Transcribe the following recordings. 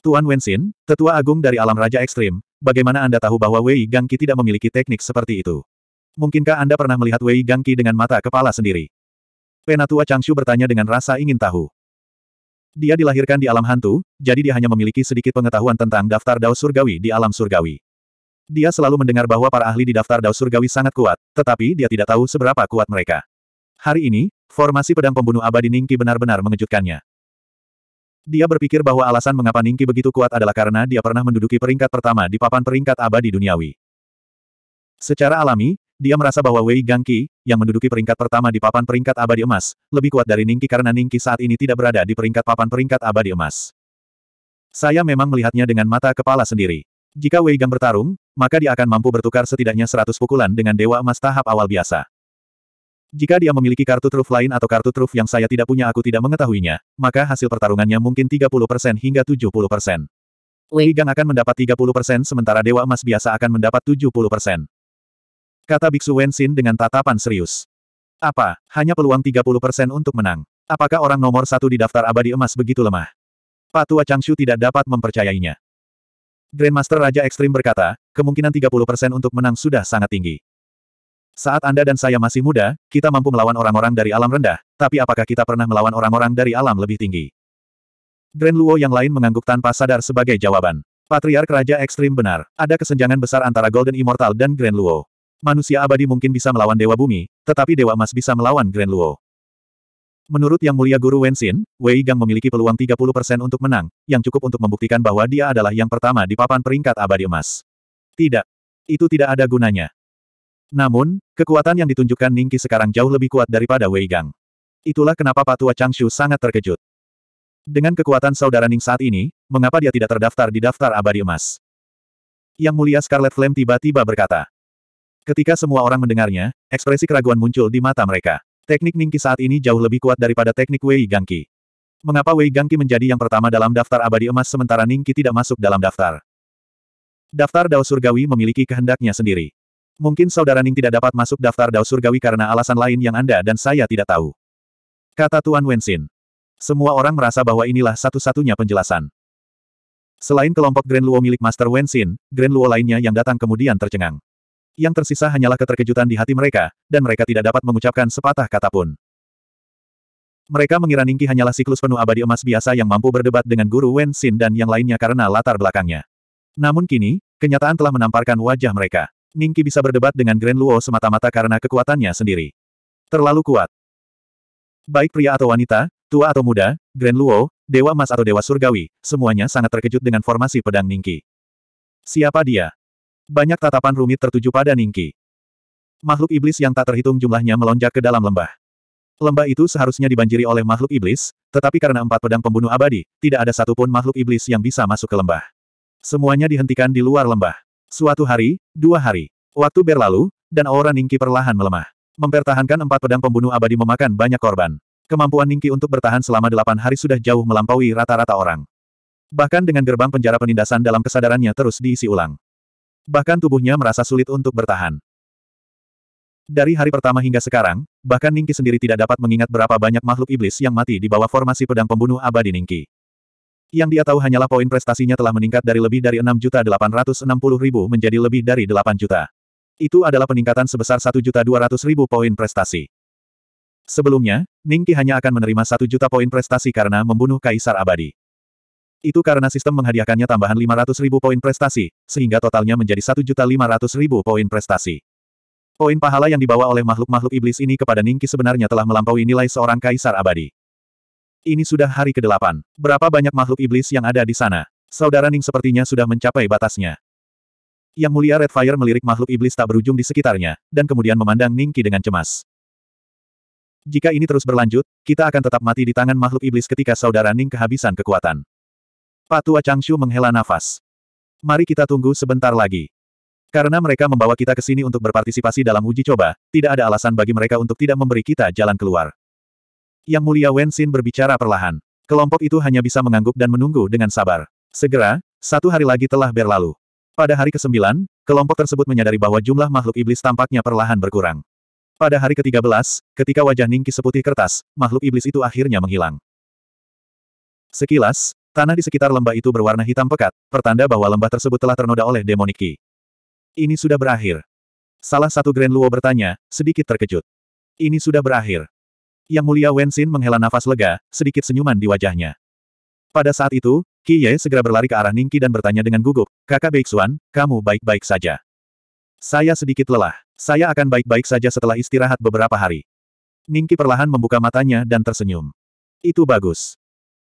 Tuan Wenxin, tetua agung dari alam Raja Ekstrim, bagaimana Anda tahu bahwa Wei Gangqi tidak memiliki teknik seperti itu? Mungkinkah Anda pernah melihat Wei Gangqi dengan mata kepala sendiri? Penatua Changshu bertanya dengan rasa ingin tahu. Dia dilahirkan di alam hantu, jadi dia hanya memiliki sedikit pengetahuan tentang daftar Dao surgawi di alam surgawi. Dia selalu mendengar bahwa para ahli di daftar Dao surgawi sangat kuat, tetapi dia tidak tahu seberapa kuat mereka. Hari ini, formasi pedang pembunuh abadi Ningki benar-benar mengejutkannya. Dia berpikir bahwa alasan mengapa Ningki begitu kuat adalah karena dia pernah menduduki peringkat pertama di papan peringkat abadi duniawi. Secara alami, dia merasa bahwa Wei Gangki, yang menduduki peringkat pertama di papan peringkat abadi emas, lebih kuat dari Ningki karena Ningki saat ini tidak berada di peringkat papan peringkat abadi emas. Saya memang melihatnya dengan mata kepala sendiri. Jika Wei Gang bertarung, maka dia akan mampu bertukar setidaknya 100 pukulan dengan Dewa Emas tahap awal biasa. Jika dia memiliki kartu truf lain atau kartu truf yang saya tidak punya aku tidak mengetahuinya, maka hasil pertarungannya mungkin 30% hingga 70%. Li Gang akan mendapat 30% sementara Dewa Emas biasa akan mendapat 70%. Kata Biksu Wenxin dengan tatapan serius. Apa, hanya peluang 30% untuk menang? Apakah orang nomor satu di daftar abadi emas begitu lemah? Pak tua Changshu tidak dapat mempercayainya. Grandmaster Raja Ekstrim berkata, kemungkinan 30% untuk menang sudah sangat tinggi. Saat Anda dan saya masih muda, kita mampu melawan orang-orang dari alam rendah, tapi apakah kita pernah melawan orang-orang dari alam lebih tinggi? Grand Luo yang lain mengangguk tanpa sadar sebagai jawaban. Patriark Raja Ekstrim benar, ada kesenjangan besar antara Golden Immortal dan Grand Luo. Manusia abadi mungkin bisa melawan Dewa Bumi, tetapi Dewa Emas bisa melawan Grand Luo. Menurut Yang Mulia Guru Wenxin, Wei Gang memiliki peluang 30% untuk menang, yang cukup untuk membuktikan bahwa dia adalah yang pertama di papan peringkat abadi emas. Tidak. Itu tidak ada gunanya. Namun, kekuatan yang ditunjukkan Ningki sekarang jauh lebih kuat daripada Wei Gang. Itulah kenapa Patua Changshu sangat terkejut. Dengan kekuatan saudara Ning saat ini, mengapa dia tidak terdaftar di daftar abadi emas? Yang mulia Scarlet Flame tiba-tiba berkata. Ketika semua orang mendengarnya, ekspresi keraguan muncul di mata mereka. Teknik Ningki saat ini jauh lebih kuat daripada teknik Wei Gangki. Mengapa Wei Gangki menjadi yang pertama dalam daftar abadi emas sementara Ningki tidak masuk dalam daftar? Daftar Dao Surgawi memiliki kehendaknya sendiri. Mungkin saudara Ning tidak dapat masuk daftar Dao Surgawi karena alasan lain yang Anda dan saya tidak tahu. Kata Tuan Wensin. Semua orang merasa bahwa inilah satu-satunya penjelasan. Selain kelompok Grand Luo milik Master Wensin, Grand Luo lainnya yang datang kemudian tercengang. Yang tersisa hanyalah keterkejutan di hati mereka, dan mereka tidak dapat mengucapkan sepatah kata pun. Mereka mengira Ningki hanyalah siklus penuh abadi emas biasa yang mampu berdebat dengan guru Wensin dan yang lainnya karena latar belakangnya. Namun kini, kenyataan telah menamparkan wajah mereka. Ningki bisa berdebat dengan Grand Luo semata-mata karena kekuatannya sendiri. Terlalu kuat. Baik pria atau wanita, tua atau muda, Grand Luo, Dewa Emas atau Dewa Surgawi, semuanya sangat terkejut dengan formasi pedang Ningki. Siapa dia? Banyak tatapan rumit tertuju pada Ningki. Makhluk iblis yang tak terhitung jumlahnya melonjak ke dalam lembah. Lembah itu seharusnya dibanjiri oleh makhluk iblis, tetapi karena empat pedang pembunuh abadi, tidak ada satupun makhluk iblis yang bisa masuk ke lembah. Semuanya dihentikan di luar lembah. Suatu hari, dua hari. Waktu berlalu, dan aura Ningki perlahan melemah. Mempertahankan empat pedang pembunuh abadi memakan banyak korban. Kemampuan Ningki untuk bertahan selama delapan hari sudah jauh melampaui rata-rata orang. Bahkan dengan gerbang penjara penindasan dalam kesadarannya terus diisi ulang. Bahkan tubuhnya merasa sulit untuk bertahan. Dari hari pertama hingga sekarang, bahkan Ningki sendiri tidak dapat mengingat berapa banyak makhluk iblis yang mati di bawah formasi pedang pembunuh abadi Ningki. Yang dia tahu hanyalah poin prestasinya telah meningkat dari lebih dari 6.860.000 menjadi lebih dari 8 juta. Itu adalah peningkatan sebesar 1.200.000 poin prestasi. Sebelumnya, Ningki hanya akan menerima 1 juta poin prestasi karena membunuh Kaisar Abadi. Itu karena sistem menghadiahkannya tambahan 500.000 poin prestasi, sehingga totalnya menjadi 1.500.000 poin prestasi. Poin pahala yang dibawa oleh makhluk-makhluk iblis ini kepada Ningki sebenarnya telah melampaui nilai seorang Kaisar Abadi. Ini sudah hari ke-8. Berapa banyak makhluk iblis yang ada di sana? Saudara Ning sepertinya sudah mencapai batasnya. Yang mulia Red Fire melirik makhluk iblis tak berujung di sekitarnya, dan kemudian memandang Ning Qi dengan cemas. Jika ini terus berlanjut, kita akan tetap mati di tangan makhluk iblis ketika saudara Ning kehabisan kekuatan. Patua Changshu menghela nafas. Mari kita tunggu sebentar lagi. Karena mereka membawa kita ke sini untuk berpartisipasi dalam uji coba, tidak ada alasan bagi mereka untuk tidak memberi kita jalan keluar. Yang mulia Wensin berbicara perlahan. Kelompok itu hanya bisa mengangguk dan menunggu dengan sabar. Segera, satu hari lagi telah berlalu. Pada hari ke-9, kelompok tersebut menyadari bahwa jumlah makhluk iblis tampaknya perlahan berkurang. Pada hari ke-13, ketika wajah Ningki seputih kertas, makhluk iblis itu akhirnya menghilang. Sekilas, tanah di sekitar lembah itu berwarna hitam pekat, pertanda bahwa lembah tersebut telah ternoda oleh demoniki. Ini sudah berakhir. Salah satu Grand Luo bertanya, sedikit terkejut. Ini sudah berakhir. Yang Mulia Wensin menghela nafas lega, sedikit senyuman di wajahnya. Pada saat itu, Qi Ye segera berlari ke arah Ningki dan bertanya dengan gugup, Kakak Beixuan, kamu baik-baik saja. Saya sedikit lelah. Saya akan baik-baik saja setelah istirahat beberapa hari. Ningki perlahan membuka matanya dan tersenyum. Itu bagus.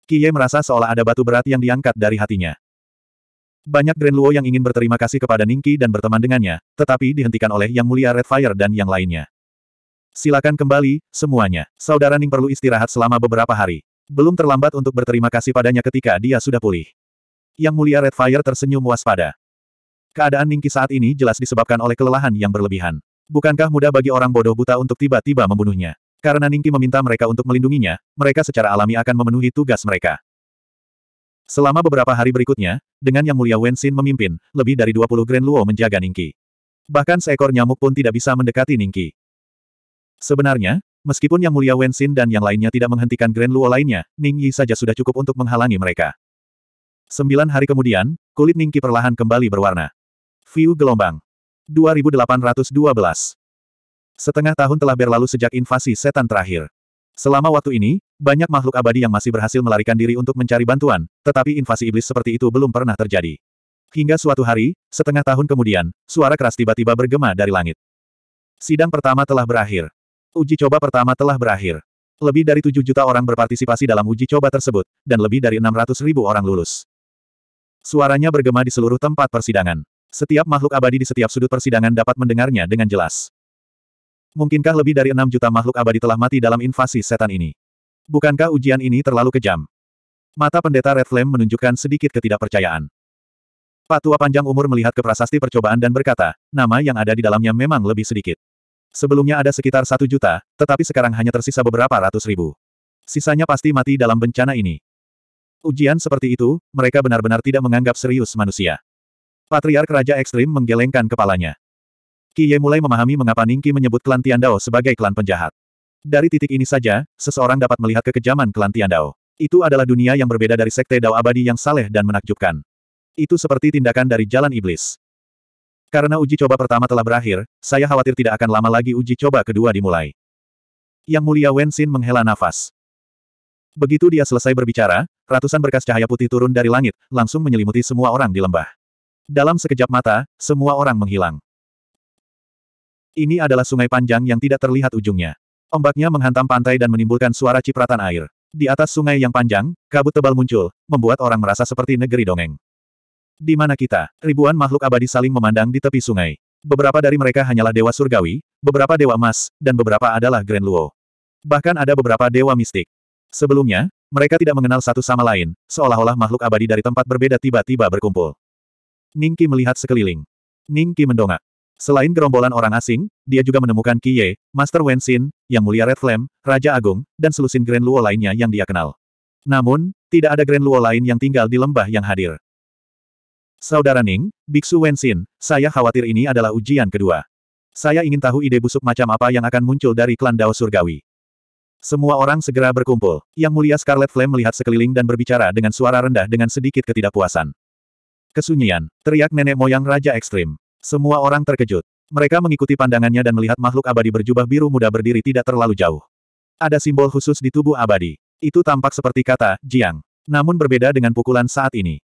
Qi Ye merasa seolah ada batu berat yang diangkat dari hatinya. Banyak Grand Luo yang ingin berterima kasih kepada Ningki dan berteman dengannya, tetapi dihentikan oleh Yang Mulia Red Fire dan yang lainnya. Silakan kembali, semuanya. Saudara Ning perlu istirahat selama beberapa hari. Belum terlambat untuk berterima kasih padanya ketika dia sudah pulih. Yang mulia Red Fire tersenyum waspada. Keadaan Ningki saat ini jelas disebabkan oleh kelelahan yang berlebihan. Bukankah mudah bagi orang bodoh buta untuk tiba-tiba membunuhnya? Karena Ningki meminta mereka untuk melindunginya, mereka secara alami akan memenuhi tugas mereka. Selama beberapa hari berikutnya, dengan Yang Mulia Wenxin memimpin, lebih dari 20 Grand Luo menjaga Ningki. Bahkan seekor nyamuk pun tidak bisa mendekati Ningki. Sebenarnya, meskipun Yang Mulia Xin dan yang lainnya tidak menghentikan Grand Luo lainnya, Ning Yi saja sudah cukup untuk menghalangi mereka. Sembilan hari kemudian, kulit Ning Qi perlahan kembali berwarna. View Gelombang. 2812. Setengah tahun telah berlalu sejak invasi setan terakhir. Selama waktu ini, banyak makhluk abadi yang masih berhasil melarikan diri untuk mencari bantuan, tetapi invasi iblis seperti itu belum pernah terjadi. Hingga suatu hari, setengah tahun kemudian, suara keras tiba-tiba bergema dari langit. Sidang pertama telah berakhir. Uji coba pertama telah berakhir. Lebih dari 7 juta orang berpartisipasi dalam uji coba tersebut, dan lebih dari 600 ribu orang lulus. Suaranya bergema di seluruh tempat persidangan. Setiap makhluk abadi di setiap sudut persidangan dapat mendengarnya dengan jelas. Mungkinkah lebih dari 6 juta makhluk abadi telah mati dalam invasi setan ini? Bukankah ujian ini terlalu kejam? Mata pendeta Red Flame menunjukkan sedikit ketidakpercayaan. Patua panjang umur melihat ke prasasti percobaan dan berkata, nama yang ada di dalamnya memang lebih sedikit. Sebelumnya ada sekitar satu juta, tetapi sekarang hanya tersisa beberapa ratus ribu. Sisanya pasti mati dalam bencana ini. Ujian seperti itu, mereka benar-benar tidak menganggap serius manusia. Patriark Raja Ekstrim menggelengkan kepalanya. Kiye mulai memahami mengapa Ningki menyebut klan Tiandao sebagai klan penjahat. Dari titik ini saja, seseorang dapat melihat kekejaman klan Tiandao. Itu adalah dunia yang berbeda dari sekte Dao abadi yang saleh dan menakjubkan. Itu seperti tindakan dari jalan iblis. Karena uji coba pertama telah berakhir, saya khawatir tidak akan lama lagi uji coba kedua dimulai. Yang mulia Wensin menghela nafas. Begitu dia selesai berbicara, ratusan berkas cahaya putih turun dari langit, langsung menyelimuti semua orang di lembah. Dalam sekejap mata, semua orang menghilang. Ini adalah sungai panjang yang tidak terlihat ujungnya. Ombaknya menghantam pantai dan menimbulkan suara cipratan air. Di atas sungai yang panjang, kabut tebal muncul, membuat orang merasa seperti negeri dongeng. Di mana kita? Ribuan makhluk abadi saling memandang di tepi sungai. Beberapa dari mereka hanyalah dewa surgawi, beberapa dewa emas, dan beberapa adalah Grand Luo. Bahkan ada beberapa dewa mistik. Sebelumnya, mereka tidak mengenal satu sama lain, seolah-olah makhluk abadi dari tempat berbeda tiba-tiba berkumpul. Ningki melihat sekeliling. Ningki mendongak. Selain gerombolan orang asing, dia juga menemukan Kiye, Master Wensin, Yang Mulia Red Flame, Raja Agung, dan selusin Grand Luo lainnya yang dia kenal. Namun, tidak ada Grand Luo lain yang tinggal di lembah yang hadir. Saudara Ning, Biksu Wensin, saya khawatir ini adalah ujian kedua. Saya ingin tahu ide busuk macam apa yang akan muncul dari klan Dao Surgawi. Semua orang segera berkumpul. Yang mulia Scarlet Flame melihat sekeliling dan berbicara dengan suara rendah dengan sedikit ketidakpuasan. Kesunyian, teriak nenek moyang Raja Ekstrim. Semua orang terkejut. Mereka mengikuti pandangannya dan melihat makhluk abadi berjubah biru muda berdiri tidak terlalu jauh. Ada simbol khusus di tubuh abadi. Itu tampak seperti kata, Jiang. Namun berbeda dengan pukulan saat ini.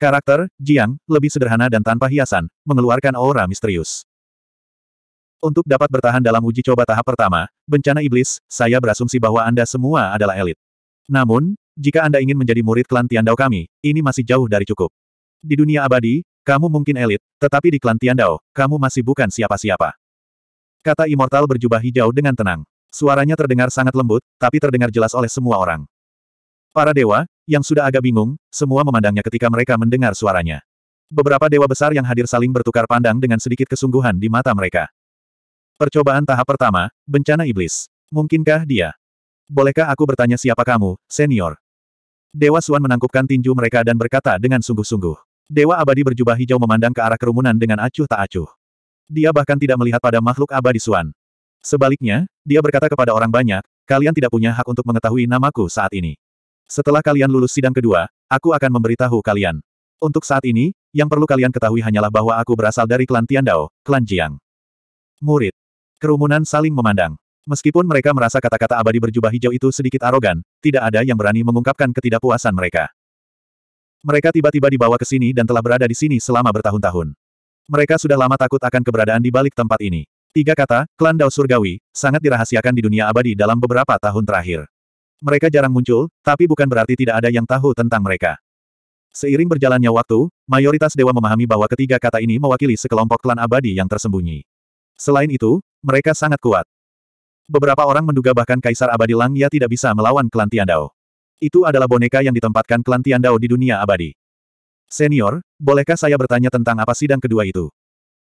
Karakter, Jiang, lebih sederhana dan tanpa hiasan, mengeluarkan aura misterius. Untuk dapat bertahan dalam uji coba tahap pertama, bencana iblis, saya berasumsi bahwa Anda semua adalah elit. Namun, jika Anda ingin menjadi murid klan Dao kami, ini masih jauh dari cukup. Di dunia abadi, kamu mungkin elit, tetapi di klan Dao, kamu masih bukan siapa-siapa. Kata Immortal berjubah hijau dengan tenang. Suaranya terdengar sangat lembut, tapi terdengar jelas oleh semua orang. Para dewa, yang sudah agak bingung, semua memandangnya ketika mereka mendengar suaranya. Beberapa dewa besar yang hadir saling bertukar pandang dengan sedikit kesungguhan di mata mereka. Percobaan tahap pertama, bencana iblis. Mungkinkah dia? Bolehkah aku bertanya siapa kamu, senior? Dewa Suan menangkupkan tinju mereka dan berkata dengan sungguh-sungguh. Dewa abadi berjubah hijau memandang ke arah kerumunan dengan acuh tak acuh. Dia bahkan tidak melihat pada makhluk abadi Suan. Sebaliknya, dia berkata kepada orang banyak, kalian tidak punya hak untuk mengetahui namaku saat ini. Setelah kalian lulus sidang kedua, aku akan memberitahu kalian. Untuk saat ini, yang perlu kalian ketahui hanyalah bahwa aku berasal dari klan Dao, klan Jiang. Murid. Kerumunan saling memandang. Meskipun mereka merasa kata-kata abadi berjubah hijau itu sedikit arogan, tidak ada yang berani mengungkapkan ketidakpuasan mereka. Mereka tiba-tiba dibawa ke sini dan telah berada di sini selama bertahun-tahun. Mereka sudah lama takut akan keberadaan di balik tempat ini. Tiga kata, klan Dao Surgawi, sangat dirahasiakan di dunia abadi dalam beberapa tahun terakhir. Mereka jarang muncul, tapi bukan berarti tidak ada yang tahu tentang mereka. Seiring berjalannya waktu, mayoritas dewa memahami bahwa ketiga kata ini mewakili sekelompok klan abadi yang tersembunyi. Selain itu, mereka sangat kuat. Beberapa orang menduga bahkan Kaisar Abadi Lang ya tidak bisa melawan klan Tiandao. Itu adalah boneka yang ditempatkan klan Tiandao di dunia abadi. Senior, bolehkah saya bertanya tentang apa sidang kedua itu?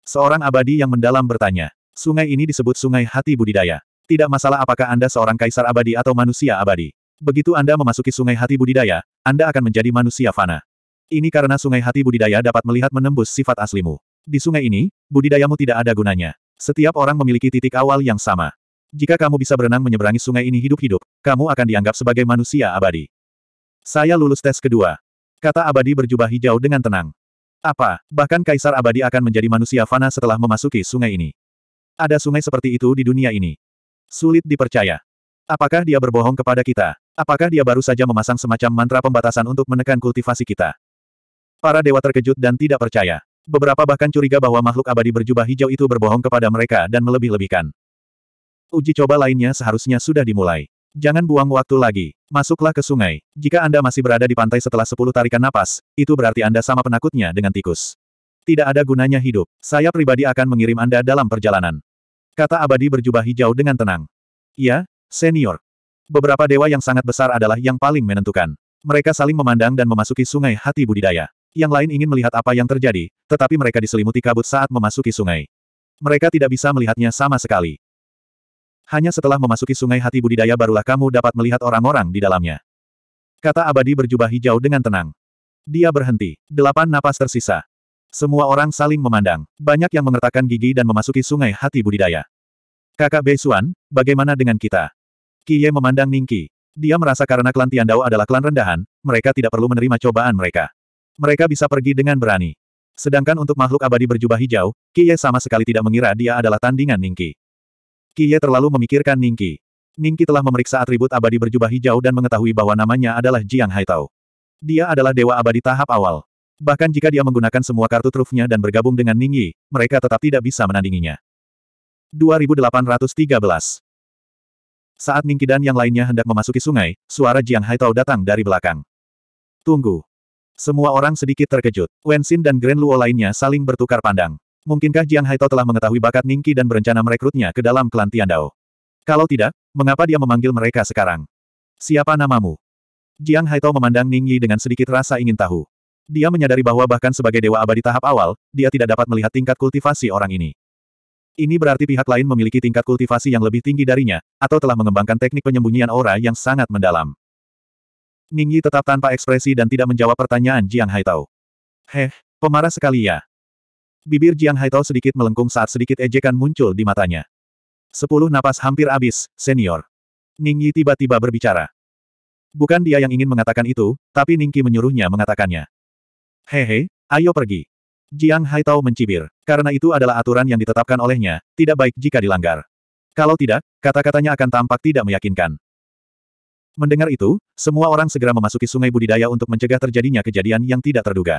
Seorang abadi yang mendalam bertanya. Sungai ini disebut Sungai Hati Budidaya. Tidak masalah apakah Anda seorang kaisar abadi atau manusia abadi. Begitu Anda memasuki sungai hati budidaya, Anda akan menjadi manusia fana. Ini karena sungai hati budidaya dapat melihat menembus sifat aslimu. Di sungai ini, budidayamu tidak ada gunanya. Setiap orang memiliki titik awal yang sama. Jika kamu bisa berenang menyeberangi sungai ini hidup-hidup, kamu akan dianggap sebagai manusia abadi. Saya lulus tes kedua. Kata abadi berjubah hijau dengan tenang. Apa, bahkan kaisar abadi akan menjadi manusia fana setelah memasuki sungai ini. Ada sungai seperti itu di dunia ini. Sulit dipercaya. Apakah dia berbohong kepada kita? Apakah dia baru saja memasang semacam mantra pembatasan untuk menekan kultivasi kita? Para dewa terkejut dan tidak percaya. Beberapa bahkan curiga bahwa makhluk abadi berjubah hijau itu berbohong kepada mereka dan melebih-lebihkan. Uji coba lainnya seharusnya sudah dimulai. Jangan buang waktu lagi. Masuklah ke sungai. Jika Anda masih berada di pantai setelah 10 tarikan napas, itu berarti Anda sama penakutnya dengan tikus. Tidak ada gunanya hidup. Saya pribadi akan mengirim Anda dalam perjalanan. Kata abadi berjubah hijau dengan tenang. Iya, senior. Beberapa dewa yang sangat besar adalah yang paling menentukan. Mereka saling memandang dan memasuki sungai hati budidaya. Yang lain ingin melihat apa yang terjadi, tetapi mereka diselimuti kabut saat memasuki sungai. Mereka tidak bisa melihatnya sama sekali. Hanya setelah memasuki sungai hati budidaya barulah kamu dapat melihat orang-orang di dalamnya. Kata abadi berjubah hijau dengan tenang. Dia berhenti. Delapan napas tersisa. Semua orang saling memandang. Banyak yang mengertakkan gigi dan memasuki sungai hati budidaya. Kakak Beisuan, bagaimana dengan kita? Kiye memandang Ningki. Dia merasa karena klan Tiandao adalah klan rendahan, mereka tidak perlu menerima cobaan mereka. Mereka bisa pergi dengan berani. Sedangkan untuk makhluk abadi berjubah hijau, Kiye sama sekali tidak mengira dia adalah tandingan Ningki. Kiye terlalu memikirkan Ningki. Ningki telah memeriksa atribut abadi berjubah hijau dan mengetahui bahwa namanya adalah Jiang Haitao. Dia adalah dewa abadi tahap awal. Bahkan jika dia menggunakan semua kartu trufnya dan bergabung dengan Ning Yi, mereka tetap tidak bisa menandinginya. 2813 Saat Ning dan yang lainnya hendak memasuki sungai, suara Jiang Haitao datang dari belakang. Tunggu. Semua orang sedikit terkejut. Wen Xin dan Grand Luo lainnya saling bertukar pandang. Mungkinkah Jiang Haitao telah mengetahui bakat Ning Ki dan berencana merekrutnya ke dalam klan Dao? Kalau tidak, mengapa dia memanggil mereka sekarang? Siapa namamu? Jiang Haitao memandang Ning Yi dengan sedikit rasa ingin tahu. Dia menyadari bahwa bahkan sebagai dewa abadi tahap awal, dia tidak dapat melihat tingkat kultivasi orang ini. Ini berarti pihak lain memiliki tingkat kultivasi yang lebih tinggi darinya, atau telah mengembangkan teknik penyembunyian aura yang sangat mendalam. Ningyi tetap tanpa ekspresi dan tidak menjawab pertanyaan Jiang Haitao. Heh, pemarah sekali ya. Bibir Jiang Haitao sedikit melengkung saat sedikit ejekan muncul di matanya. Sepuluh napas hampir habis, senior. Ningyi tiba-tiba berbicara. Bukan dia yang ingin mengatakan itu, tapi Ningki menyuruhnya mengatakannya. Hehe, ayo pergi. Jiang Haitao mencibir. Karena itu adalah aturan yang ditetapkan olehnya, tidak baik jika dilanggar. Kalau tidak, kata-katanya akan tampak tidak meyakinkan. Mendengar itu, semua orang segera memasuki sungai budidaya untuk mencegah terjadinya kejadian yang tidak terduga.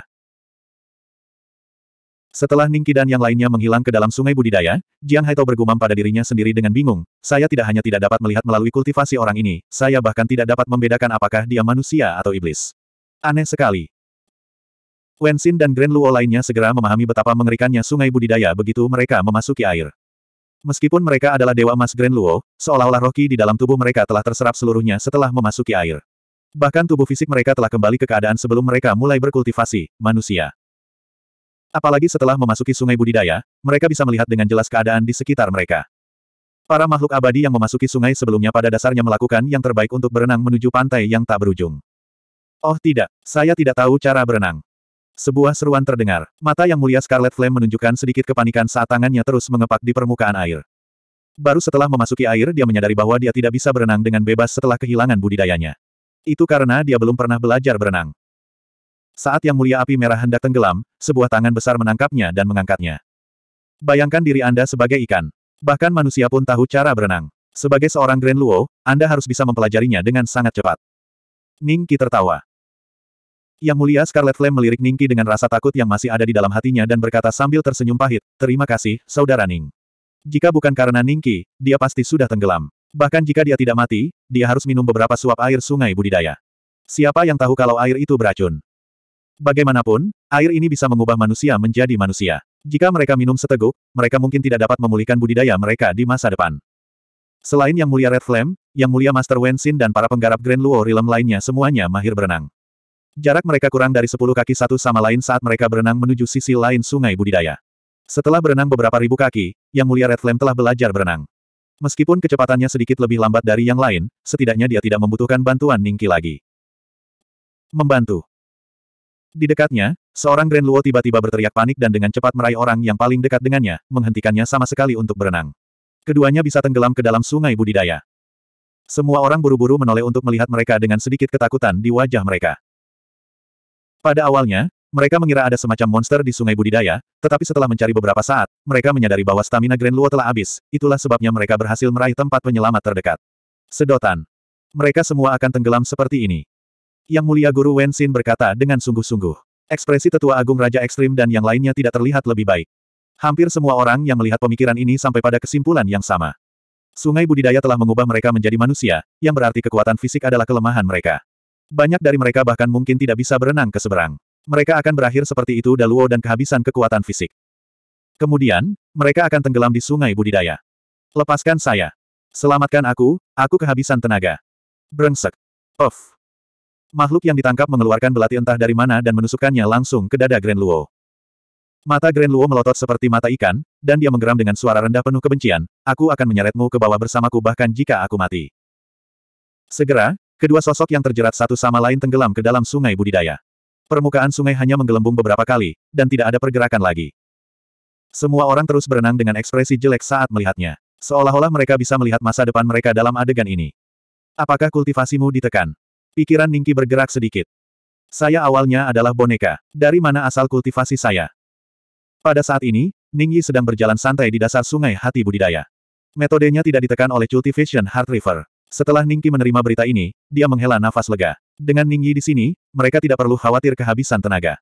Setelah Ningki dan yang lainnya menghilang ke dalam sungai budidaya, Jiang Haitao bergumam pada dirinya sendiri dengan bingung, saya tidak hanya tidak dapat melihat melalui kultivasi orang ini, saya bahkan tidak dapat membedakan apakah dia manusia atau iblis. Aneh sekali. Wenxin dan Grand Luo lainnya segera memahami betapa mengerikannya sungai budidaya begitu mereka memasuki air. Meskipun mereka adalah dewa emas Grand Luo, seolah-olah roki di dalam tubuh mereka telah terserap seluruhnya setelah memasuki air. Bahkan tubuh fisik mereka telah kembali ke keadaan sebelum mereka mulai berkultivasi, manusia. Apalagi setelah memasuki sungai budidaya, mereka bisa melihat dengan jelas keadaan di sekitar mereka. Para makhluk abadi yang memasuki sungai sebelumnya pada dasarnya melakukan yang terbaik untuk berenang menuju pantai yang tak berujung. Oh tidak, saya tidak tahu cara berenang. Sebuah seruan terdengar. Mata yang mulia Scarlet Flame menunjukkan sedikit kepanikan saat tangannya terus mengepak di permukaan air. Baru setelah memasuki air dia menyadari bahwa dia tidak bisa berenang dengan bebas setelah kehilangan budidayanya. Itu karena dia belum pernah belajar berenang. Saat yang mulia api merah hendak tenggelam, sebuah tangan besar menangkapnya dan mengangkatnya. Bayangkan diri Anda sebagai ikan. Bahkan manusia pun tahu cara berenang. Sebagai seorang Grand Luo, Anda harus bisa mempelajarinya dengan sangat cepat. Ning Qi tertawa. Yang mulia Scarlet Flame melirik Ningki dengan rasa takut yang masih ada di dalam hatinya dan berkata sambil tersenyum pahit, terima kasih, saudara Ning. Jika bukan karena Ningki, dia pasti sudah tenggelam. Bahkan jika dia tidak mati, dia harus minum beberapa suap air sungai budidaya. Siapa yang tahu kalau air itu beracun? Bagaimanapun, air ini bisa mengubah manusia menjadi manusia. Jika mereka minum seteguk, mereka mungkin tidak dapat memulihkan budidaya mereka di masa depan. Selain Yang Mulia Red Flame, Yang Mulia Master Wensin dan para penggarap Grand Luo Realm lainnya semuanya mahir berenang. Jarak mereka kurang dari sepuluh kaki satu sama lain saat mereka berenang menuju sisi lain sungai budidaya. Setelah berenang beberapa ribu kaki, Yang Mulia Red Flame telah belajar berenang. Meskipun kecepatannya sedikit lebih lambat dari yang lain, setidaknya dia tidak membutuhkan bantuan Ningki lagi. Membantu. Di dekatnya, seorang Grand Luo tiba-tiba berteriak panik dan dengan cepat meraih orang yang paling dekat dengannya, menghentikannya sama sekali untuk berenang. Keduanya bisa tenggelam ke dalam sungai budidaya. Semua orang buru-buru menoleh untuk melihat mereka dengan sedikit ketakutan di wajah mereka. Pada awalnya, mereka mengira ada semacam monster di sungai budidaya, tetapi setelah mencari beberapa saat, mereka menyadari bahwa stamina Grand Luo telah habis, itulah sebabnya mereka berhasil meraih tempat penyelamat terdekat. Sedotan. Mereka semua akan tenggelam seperti ini. Yang mulia Guru Wen Xin berkata dengan sungguh-sungguh. Ekspresi tetua agung Raja Ekstrim dan yang lainnya tidak terlihat lebih baik. Hampir semua orang yang melihat pemikiran ini sampai pada kesimpulan yang sama. Sungai budidaya telah mengubah mereka menjadi manusia, yang berarti kekuatan fisik adalah kelemahan mereka. Banyak dari mereka bahkan mungkin tidak bisa berenang ke seberang. Mereka akan berakhir seperti itu Daluo dan kehabisan kekuatan fisik. Kemudian, mereka akan tenggelam di sungai budidaya. Lepaskan saya. Selamatkan aku, aku kehabisan tenaga. Brengsek. Of. Makhluk yang ditangkap mengeluarkan belati entah dari mana dan menusukkannya langsung ke dada Grand Luo. Mata Grand Luo melotot seperti mata ikan, dan dia menggeram dengan suara rendah penuh kebencian, aku akan menyeretmu ke bawah bersamaku bahkan jika aku mati. Segera, Kedua sosok yang terjerat satu sama lain tenggelam ke dalam sungai budidaya. Permukaan sungai hanya menggelembung beberapa kali, dan tidak ada pergerakan lagi. Semua orang terus berenang dengan ekspresi jelek saat melihatnya. Seolah-olah mereka bisa melihat masa depan mereka dalam adegan ini. Apakah kultivasimu ditekan? Pikiran Ningki bergerak sedikit. Saya awalnya adalah boneka. Dari mana asal kultivasi saya? Pada saat ini, Ningyi sedang berjalan santai di dasar sungai hati budidaya. Metodenya tidak ditekan oleh cultivation Heart River. Setelah Ningki menerima berita ini, dia menghela nafas lega. Dengan Ningyi di sini, mereka tidak perlu khawatir kehabisan tenaga.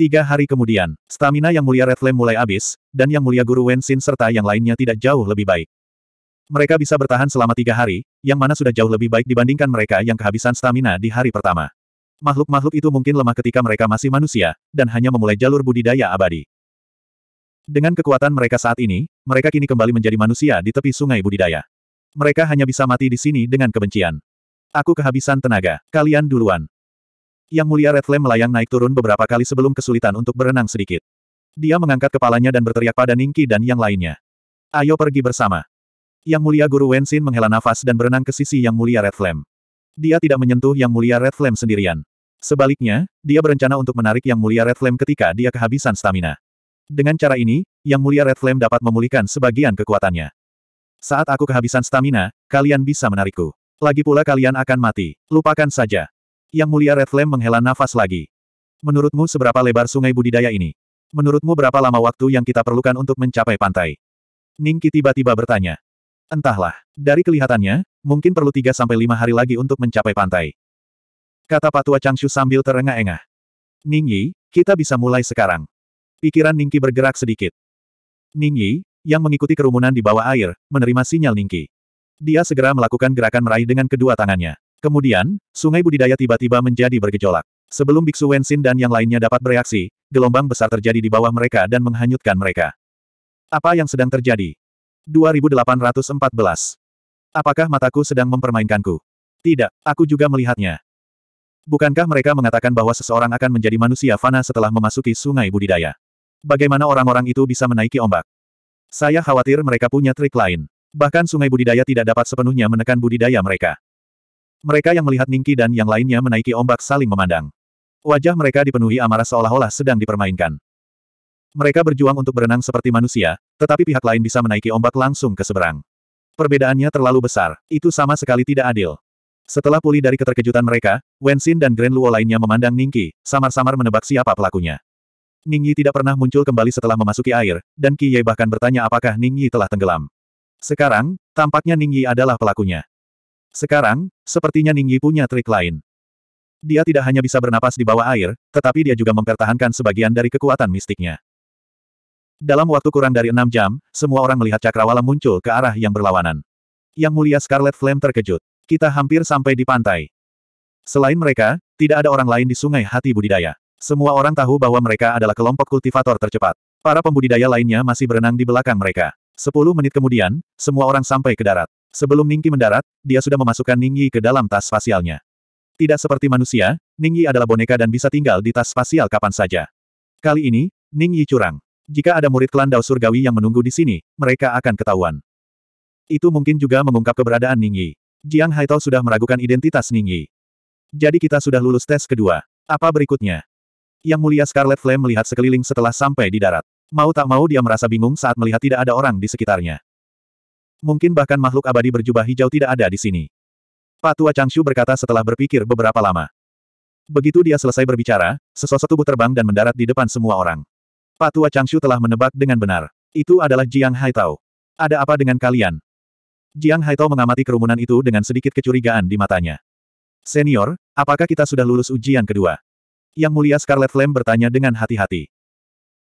Tiga hari kemudian, stamina yang mulia Red Flame mulai habis, dan yang mulia Guru Wenxin serta yang lainnya tidak jauh lebih baik. Mereka bisa bertahan selama tiga hari, yang mana sudah jauh lebih baik dibandingkan mereka yang kehabisan stamina di hari pertama. Makhluk-makhluk itu mungkin lemah ketika mereka masih manusia, dan hanya memulai jalur budidaya abadi. Dengan kekuatan mereka saat ini, mereka kini kembali menjadi manusia di tepi sungai budidaya mereka hanya bisa mati di sini dengan kebencian. Aku kehabisan tenaga. Kalian duluan. Yang mulia Red Flame melayang naik turun beberapa kali sebelum kesulitan untuk berenang sedikit. Dia mengangkat kepalanya dan berteriak pada Ningki dan yang lainnya. Ayo pergi bersama. Yang mulia Guru Wensin menghela nafas dan berenang ke sisi Yang mulia Red Flame. Dia tidak menyentuh Yang mulia Red Flame sendirian. Sebaliknya, dia berencana untuk menarik Yang Mulia Red Flame ketika dia kehabisan stamina. Dengan cara ini, Yang Mulia Red Flame dapat memulihkan sebagian kekuatannya. Saat aku kehabisan stamina, kalian bisa menarikku. Lagi pula kalian akan mati. Lupakan saja. Yang mulia Red Flame menghela nafas lagi. Menurutmu seberapa lebar sungai budidaya ini? Menurutmu berapa lama waktu yang kita perlukan untuk mencapai pantai? Ningki tiba-tiba bertanya. Entahlah. Dari kelihatannya, mungkin perlu 3-5 hari lagi untuk mencapai pantai. Kata Patua Changshu sambil terengah-engah. Ningyi, kita bisa mulai sekarang. Pikiran Ningki bergerak sedikit. Ningyi, yang mengikuti kerumunan di bawah air, menerima sinyal Ningki. Dia segera melakukan gerakan meraih dengan kedua tangannya. Kemudian, sungai budidaya tiba-tiba menjadi bergejolak. Sebelum Biksu Wensin dan yang lainnya dapat bereaksi, gelombang besar terjadi di bawah mereka dan menghanyutkan mereka. Apa yang sedang terjadi? 2814. Apakah mataku sedang mempermainkanku? Tidak, aku juga melihatnya. Bukankah mereka mengatakan bahwa seseorang akan menjadi manusia fana setelah memasuki sungai budidaya? Bagaimana orang-orang itu bisa menaiki ombak? Saya khawatir mereka punya trik lain. Bahkan sungai budidaya tidak dapat sepenuhnya menekan budidaya mereka. Mereka yang melihat Ningki dan yang lainnya menaiki ombak saling memandang. Wajah mereka dipenuhi amarah seolah-olah sedang dipermainkan. Mereka berjuang untuk berenang seperti manusia, tetapi pihak lain bisa menaiki ombak langsung ke seberang. Perbedaannya terlalu besar, itu sama sekali tidak adil. Setelah pulih dari keterkejutan mereka, Wenxin dan Grand Luo lainnya memandang Ningki, samar-samar menebak siapa pelakunya. Ning Yi tidak pernah muncul kembali setelah memasuki air, dan Ye bahkan bertanya apakah Ning Yi telah tenggelam. Sekarang, tampaknya Ning Yi adalah pelakunya. Sekarang, sepertinya Ning Yi punya trik lain. Dia tidak hanya bisa bernapas di bawah air, tetapi dia juga mempertahankan sebagian dari kekuatan mistiknya. Dalam waktu kurang dari enam jam, semua orang melihat cakrawala muncul ke arah yang berlawanan. Yang mulia Scarlet Flame terkejut. Kita hampir sampai di pantai. Selain mereka, tidak ada orang lain di sungai hati budidaya. Semua orang tahu bahwa mereka adalah kelompok kultivator tercepat. Para pembudidaya lainnya masih berenang di belakang mereka. Sepuluh menit kemudian, semua orang sampai ke darat. Sebelum Ningyi mendarat, dia sudah memasukkan Ningyi ke dalam tas spasialnya. Tidak seperti manusia, Ningyi adalah boneka dan bisa tinggal di tas spasial kapan saja. Kali ini, Ningyi curang. Jika ada murid klan Dao Surgawi yang menunggu di sini, mereka akan ketahuan. Itu mungkin juga mengungkap keberadaan Ningyi. Jiang Haitao sudah meragukan identitas Ningyi. Jadi kita sudah lulus tes kedua. Apa berikutnya? Yang mulia Scarlet Flame melihat sekeliling setelah sampai di darat. Mau tak mau dia merasa bingung saat melihat tidak ada orang di sekitarnya. Mungkin bahkan makhluk abadi berjubah hijau tidak ada di sini. Pak Tua Changshu berkata setelah berpikir beberapa lama. Begitu dia selesai berbicara, sesosok tubuh terbang dan mendarat di depan semua orang. Pak Tua Changshu telah menebak dengan benar. Itu adalah Jiang Haitao. Ada apa dengan kalian? Jiang Haitao mengamati kerumunan itu dengan sedikit kecurigaan di matanya. Senior, apakah kita sudah lulus ujian kedua? Yang mulia Scarlet Flame bertanya dengan hati-hati.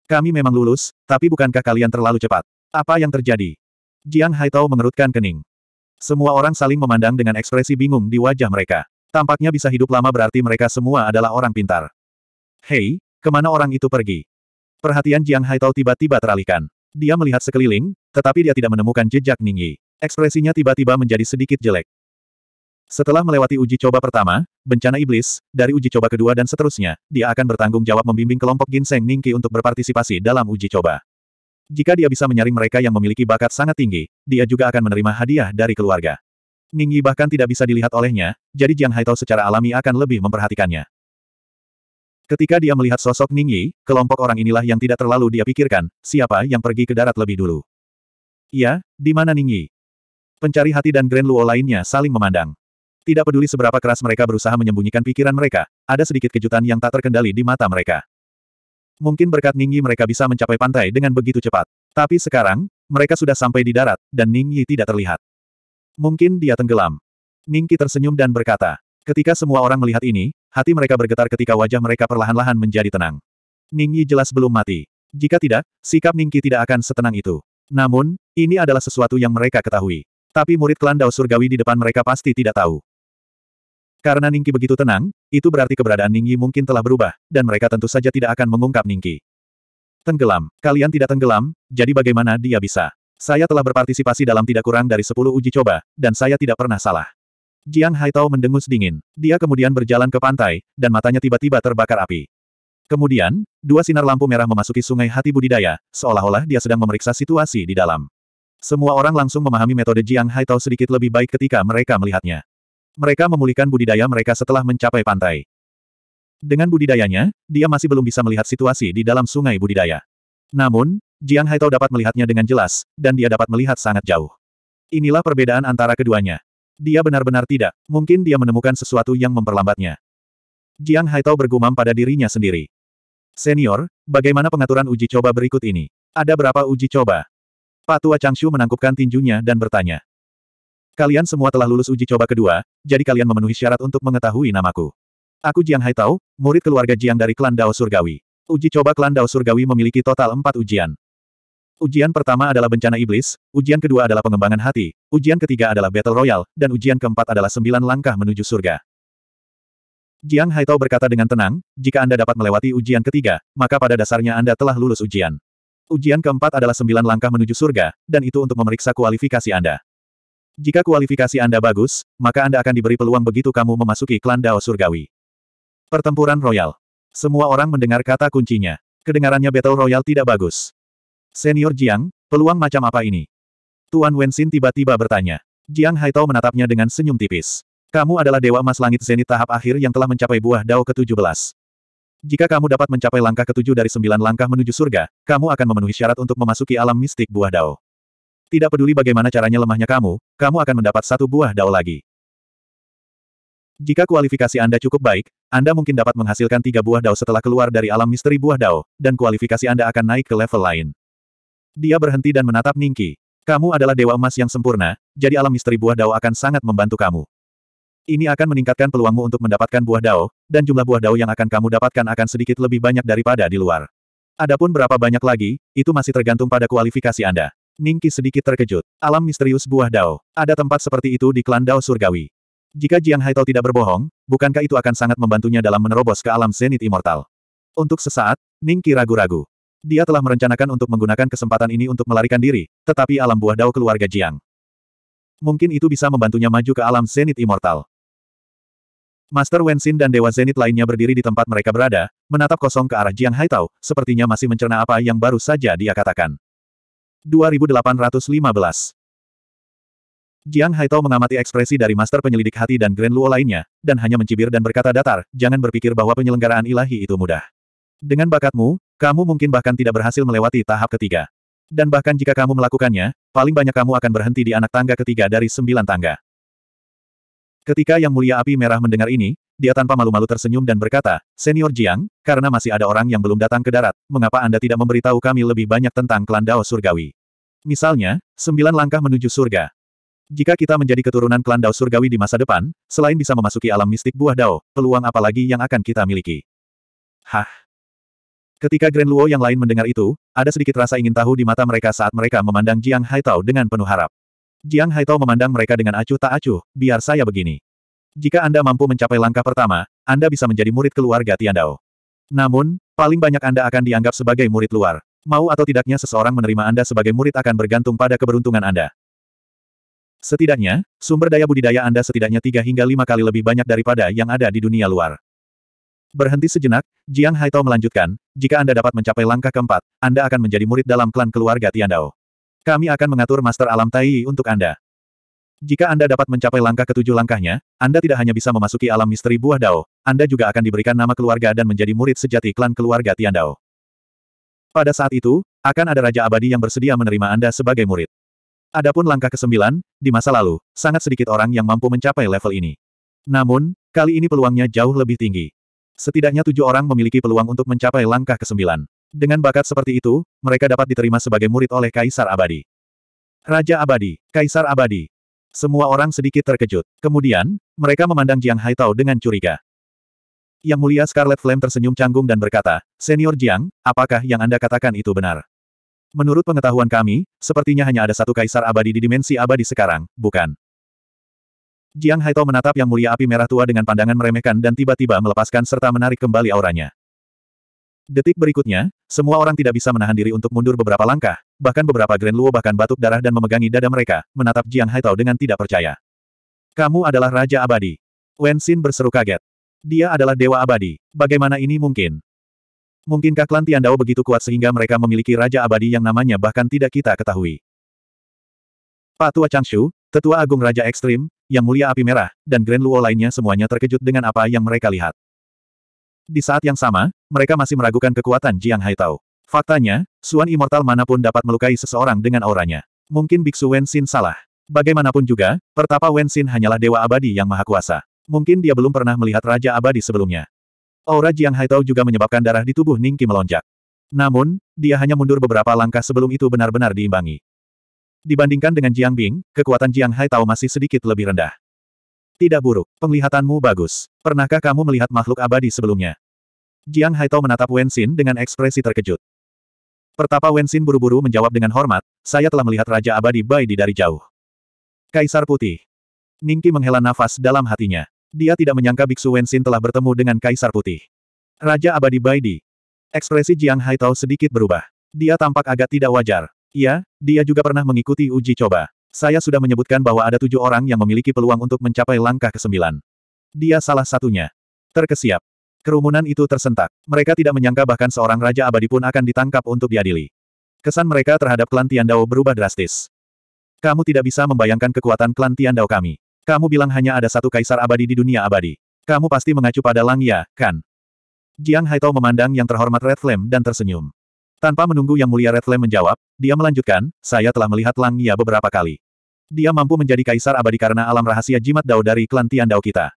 Kami memang lulus, tapi bukankah kalian terlalu cepat? Apa yang terjadi? Jiang Haitao mengerutkan kening. Semua orang saling memandang dengan ekspresi bingung di wajah mereka. Tampaknya bisa hidup lama berarti mereka semua adalah orang pintar. Hei, kemana orang itu pergi? Perhatian Jiang Haitao tiba-tiba teralihkan. Dia melihat sekeliling, tetapi dia tidak menemukan jejak Ningyi. Ekspresinya tiba-tiba menjadi sedikit jelek. Setelah melewati uji coba pertama, bencana iblis, dari uji coba kedua dan seterusnya, dia akan bertanggung jawab membimbing kelompok ginseng Ningki untuk berpartisipasi dalam uji coba. Jika dia bisa menyaring mereka yang memiliki bakat sangat tinggi, dia juga akan menerima hadiah dari keluarga. Ningyi bahkan tidak bisa dilihat olehnya, jadi Jiang Haitao secara alami akan lebih memperhatikannya. Ketika dia melihat sosok Ningyi, kelompok orang inilah yang tidak terlalu dia pikirkan, siapa yang pergi ke darat lebih dulu. Ya, di mana Ningyi? Pencari hati dan Grand Luo lainnya saling memandang. Tidak peduli seberapa keras mereka berusaha menyembunyikan pikiran mereka, ada sedikit kejutan yang tak terkendali di mata mereka. Mungkin berkat Ning mereka bisa mencapai pantai dengan begitu cepat. Tapi sekarang, mereka sudah sampai di darat, dan Ning tidak terlihat. Mungkin dia tenggelam. Ning tersenyum dan berkata, ketika semua orang melihat ini, hati mereka bergetar ketika wajah mereka perlahan-lahan menjadi tenang. Ning jelas belum mati. Jika tidak, sikap Ning tidak akan setenang itu. Namun, ini adalah sesuatu yang mereka ketahui. Tapi murid klan Dao Surgawi di depan mereka pasti tidak tahu. Karena Ningki begitu tenang, itu berarti keberadaan Ningyi mungkin telah berubah, dan mereka tentu saja tidak akan mengungkap Ningki. Tenggelam. Kalian tidak tenggelam, jadi bagaimana dia bisa? Saya telah berpartisipasi dalam tidak kurang dari 10 uji coba, dan saya tidak pernah salah. Jiang Haitao mendengus dingin. Dia kemudian berjalan ke pantai, dan matanya tiba-tiba terbakar api. Kemudian, dua sinar lampu merah memasuki sungai hati budidaya, seolah-olah dia sedang memeriksa situasi di dalam. Semua orang langsung memahami metode Jiang Haitao sedikit lebih baik ketika mereka melihatnya. Mereka memulihkan budidaya mereka setelah mencapai pantai. Dengan budidayanya, dia masih belum bisa melihat situasi di dalam sungai budidaya. Namun, Jiang Haitao dapat melihatnya dengan jelas, dan dia dapat melihat sangat jauh. Inilah perbedaan antara keduanya. Dia benar-benar tidak, mungkin dia menemukan sesuatu yang memperlambatnya. Jiang Haitao bergumam pada dirinya sendiri. Senior, bagaimana pengaturan uji coba berikut ini? Ada berapa uji coba? Patua Changshu menangkupkan tinjunya dan bertanya. Kalian semua telah lulus uji coba kedua, jadi kalian memenuhi syarat untuk mengetahui namaku. Aku Jiang Haitao, murid keluarga Jiang dari klan Dao Surgawi. Uji coba klan Dao Surgawi memiliki total empat ujian. Ujian pertama adalah bencana iblis, ujian kedua adalah pengembangan hati, ujian ketiga adalah battle royal, dan ujian keempat adalah sembilan langkah menuju surga. Jiang Haitao berkata dengan tenang, jika Anda dapat melewati ujian ketiga, maka pada dasarnya Anda telah lulus ujian. Ujian keempat adalah sembilan langkah menuju surga, dan itu untuk memeriksa kualifikasi Anda. Jika kualifikasi Anda bagus, maka Anda akan diberi peluang begitu kamu memasuki klan Dao Surgawi. Pertempuran Royal. Semua orang mendengar kata kuncinya. Kedengarannya Battle Royal tidak bagus. Senior Jiang, peluang macam apa ini? Tuan Wenxin tiba-tiba bertanya. Jiang Haitao menatapnya dengan senyum tipis. Kamu adalah Dewa emas Langit Zenit tahap akhir yang telah mencapai buah Dao ke-17. Jika kamu dapat mencapai langkah ketujuh dari sembilan langkah menuju surga, kamu akan memenuhi syarat untuk memasuki alam mistik buah Dao. Tidak peduli bagaimana caranya lemahnya kamu, kamu akan mendapat satu buah dao lagi. Jika kualifikasi Anda cukup baik, Anda mungkin dapat menghasilkan tiga buah dao setelah keluar dari alam misteri buah dao, dan kualifikasi Anda akan naik ke level lain. Dia berhenti dan menatap Ningki. Kamu adalah dewa emas yang sempurna, jadi alam misteri buah dao akan sangat membantu kamu. Ini akan meningkatkan peluangmu untuk mendapatkan buah dao, dan jumlah buah dao yang akan kamu dapatkan akan sedikit lebih banyak daripada di luar. Adapun berapa banyak lagi, itu masih tergantung pada kualifikasi Anda. Ningki sedikit terkejut. Alam misterius buah Dao. Ada tempat seperti itu di klan Dao Surgawi. Jika Jiang Haitao tidak berbohong, bukankah itu akan sangat membantunya dalam menerobos ke alam zenit immortal? Untuk sesaat, Ningki ragu-ragu. Dia telah merencanakan untuk menggunakan kesempatan ini untuk melarikan diri, tetapi alam buah Dao keluarga Jiang. Mungkin itu bisa membantunya maju ke alam zenit immortal. Master Wenxin dan Dewa Zenit lainnya berdiri di tempat mereka berada, menatap kosong ke arah Jiang Haitao, sepertinya masih mencerna apa yang baru saja dia katakan. 2815. Jiang Haitao mengamati ekspresi dari master penyelidik hati dan Grand Luo lainnya, dan hanya mencibir dan berkata datar, jangan berpikir bahwa penyelenggaraan ilahi itu mudah. Dengan bakatmu, kamu mungkin bahkan tidak berhasil melewati tahap ketiga. Dan bahkan jika kamu melakukannya, paling banyak kamu akan berhenti di anak tangga ketiga dari sembilan tangga. Ketika Yang Mulia Api Merah mendengar ini, dia tanpa malu-malu tersenyum dan berkata, Senior Jiang, karena masih ada orang yang belum datang ke darat, mengapa Anda tidak memberitahu kami lebih banyak tentang klan Dao Surgawi? Misalnya, sembilan langkah menuju surga. Jika kita menjadi keturunan klan Dao Surgawi di masa depan, selain bisa memasuki alam mistik buah Dao, peluang apa lagi yang akan kita miliki? Hah? Ketika Grand Luo yang lain mendengar itu, ada sedikit rasa ingin tahu di mata mereka saat mereka memandang Jiang Haitao dengan penuh harap. Jiang Haitao memandang mereka dengan acuh tak acuh, biar saya begini. Jika Anda mampu mencapai langkah pertama, Anda bisa menjadi murid keluarga Tiandao. Namun, paling banyak Anda akan dianggap sebagai murid luar. Mau atau tidaknya seseorang menerima Anda sebagai murid akan bergantung pada keberuntungan Anda. Setidaknya, sumber daya budidaya Anda setidaknya tiga hingga lima kali lebih banyak daripada yang ada di dunia luar. Berhenti sejenak, Jiang Haitao melanjutkan, jika Anda dapat mencapai langkah keempat, Anda akan menjadi murid dalam klan keluarga Tiandao. Kami akan mengatur Master Alam Tai untuk Anda. Jika Anda dapat mencapai langkah ketujuh langkahnya, Anda tidak hanya bisa memasuki alam misteri buah Dao, Anda juga akan diberikan nama keluarga dan menjadi murid sejati klan keluarga Tian Dao. Pada saat itu, akan ada Raja Abadi yang bersedia menerima Anda sebagai murid. Adapun langkah ke-9, di masa lalu, sangat sedikit orang yang mampu mencapai level ini. Namun, kali ini peluangnya jauh lebih tinggi. Setidaknya tujuh orang memiliki peluang untuk mencapai langkah ke-9. Dengan bakat seperti itu, mereka dapat diterima sebagai murid oleh Kaisar Abadi. Raja Abadi, Kaisar Abadi, semua orang sedikit terkejut. Kemudian, mereka memandang Jiang Haitao dengan curiga. Yang mulia Scarlet Flame tersenyum canggung dan berkata, Senior Jiang, apakah yang Anda katakan itu benar? Menurut pengetahuan kami, sepertinya hanya ada satu kaisar abadi di dimensi abadi sekarang, bukan? Jiang Haitao menatap yang mulia api merah tua dengan pandangan meremehkan dan tiba-tiba melepaskan serta menarik kembali auranya. Detik berikutnya, semua orang tidak bisa menahan diri untuk mundur beberapa langkah, bahkan beberapa Grand Luo bahkan batuk darah dan memegangi dada mereka, menatap Jiang Haitao dengan tidak percaya. Kamu adalah Raja Abadi. Wen Xin berseru kaget. Dia adalah Dewa Abadi. Bagaimana ini mungkin? Mungkinkah klan Tiandao begitu kuat sehingga mereka memiliki Raja Abadi yang namanya bahkan tidak kita ketahui? Pak Patua Changshu, Tetua Agung Raja Ekstrim, Yang Mulia Api Merah, dan Grand Luo lainnya semuanya terkejut dengan apa yang mereka lihat. Di saat yang sama, mereka masih meragukan kekuatan Jiang Haitao. Faktanya, Suan Immortal manapun dapat melukai seseorang dengan auranya. Mungkin Biksu Wen Xin salah. Bagaimanapun juga, pertapa Wen Xin hanyalah dewa abadi yang maha kuasa. Mungkin dia belum pernah melihat Raja Abadi sebelumnya. Aura Jiang Haitao juga menyebabkan darah di tubuh Ningki melonjak. Namun, dia hanya mundur beberapa langkah sebelum itu benar-benar diimbangi. Dibandingkan dengan Jiang Bing, kekuatan Jiang Haitao masih sedikit lebih rendah. Tidak buruk, penglihatanmu bagus. Pernahkah kamu melihat makhluk abadi sebelumnya? Jiang Haitao menatap Wen Xin dengan ekspresi terkejut. Pertapa Wen Xin buru-buru menjawab dengan hormat, saya telah melihat Raja Abadi Bai di dari jauh. Kaisar Putih. Ningki menghela nafas dalam hatinya. Dia tidak menyangka Biksu Wen Xin telah bertemu dengan Kaisar Putih. Raja Abadi Bai di. Ekspresi Jiang Haitao sedikit berubah. Dia tampak agak tidak wajar. Iya, dia juga pernah mengikuti uji coba. Saya sudah menyebutkan bahwa ada tujuh orang yang memiliki peluang untuk mencapai langkah ke-9. Dia salah satunya. Terkesiap, Kerumunan itu tersentak. Mereka tidak menyangka bahkan seorang Raja Abadi pun akan ditangkap untuk diadili. Kesan mereka terhadap klan Dao berubah drastis. Kamu tidak bisa membayangkan kekuatan klan Dao kami. Kamu bilang hanya ada satu kaisar abadi di dunia abadi. Kamu pasti mengacu pada Lang Ya, kan? Jiang Haitao memandang yang terhormat Red Flame dan tersenyum. Tanpa menunggu yang mulia Red Flame menjawab, dia melanjutkan, saya telah melihat Lang Ya beberapa kali. Dia mampu menjadi kaisar abadi karena alam rahasia jimat Dao dari klan Dao kita.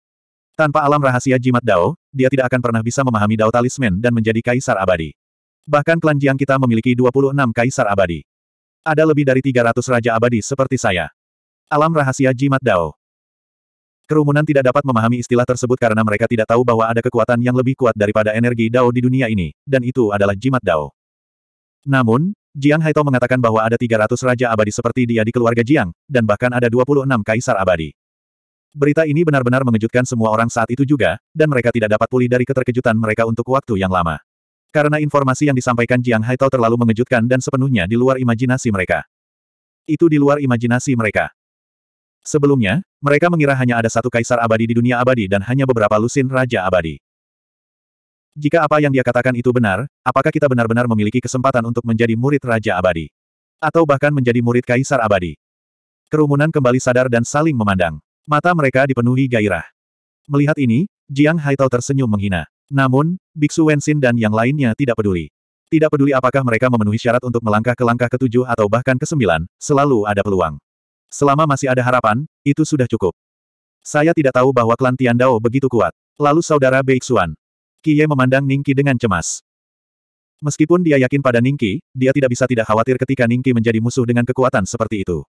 Tanpa alam rahasia jimat Dao, dia tidak akan pernah bisa memahami Dao Talisman dan menjadi kaisar abadi. Bahkan klan Jiang kita memiliki 26 kaisar abadi. Ada lebih dari 300 raja abadi seperti saya. Alam rahasia jimat Dao. Kerumunan tidak dapat memahami istilah tersebut karena mereka tidak tahu bahwa ada kekuatan yang lebih kuat daripada energi Dao di dunia ini, dan itu adalah jimat Dao. Namun, Jiang Haito mengatakan bahwa ada 300 raja abadi seperti dia di keluarga Jiang, dan bahkan ada 26 kaisar abadi. Berita ini benar-benar mengejutkan semua orang saat itu juga, dan mereka tidak dapat pulih dari keterkejutan mereka untuk waktu yang lama. Karena informasi yang disampaikan Jiang Haitao terlalu mengejutkan dan sepenuhnya di luar imajinasi mereka. Itu di luar imajinasi mereka. Sebelumnya, mereka mengira hanya ada satu kaisar abadi di dunia abadi dan hanya beberapa lusin raja abadi. Jika apa yang dia katakan itu benar, apakah kita benar-benar memiliki kesempatan untuk menjadi murid raja abadi? Atau bahkan menjadi murid kaisar abadi? Kerumunan kembali sadar dan saling memandang. Mata mereka dipenuhi gairah. Melihat ini, Jiang Haitao tersenyum menghina. Namun, Biksu Wensin dan yang lainnya tidak peduli. Tidak peduli apakah mereka memenuhi syarat untuk melangkah ke langkah ketujuh atau bahkan ke sembilan, selalu ada peluang. Selama masih ada harapan, itu sudah cukup. Saya tidak tahu bahwa klan Tian Dao begitu kuat. Lalu saudara Beixuan. Qiye memandang Ningki dengan cemas. Meskipun dia yakin pada Ningki, dia tidak bisa tidak khawatir ketika Ningki menjadi musuh dengan kekuatan seperti itu.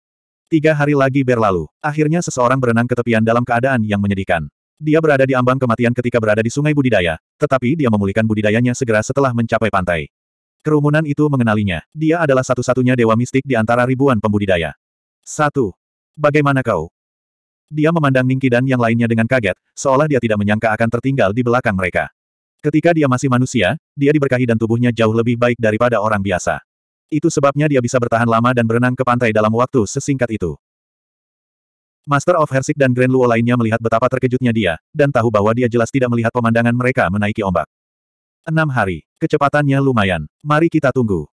Tiga hari lagi berlalu. Akhirnya seseorang berenang ke tepian dalam keadaan yang menyedihkan. Dia berada di ambang kematian ketika berada di sungai budidaya, tetapi dia memulihkan budidayanya segera setelah mencapai pantai. Kerumunan itu mengenalinya. Dia adalah satu-satunya dewa mistik di antara ribuan pembudidaya. Satu. Bagaimana kau? Dia memandang Ningki dan yang lainnya dengan kaget, seolah dia tidak menyangka akan tertinggal di belakang mereka. Ketika dia masih manusia, dia diberkahi dan tubuhnya jauh lebih baik daripada orang biasa. Itu sebabnya dia bisa bertahan lama dan berenang ke pantai dalam waktu sesingkat itu. Master of Hersik dan Grand Luo lainnya melihat betapa terkejutnya dia, dan tahu bahwa dia jelas tidak melihat pemandangan mereka menaiki ombak. Enam hari. Kecepatannya lumayan. Mari kita tunggu.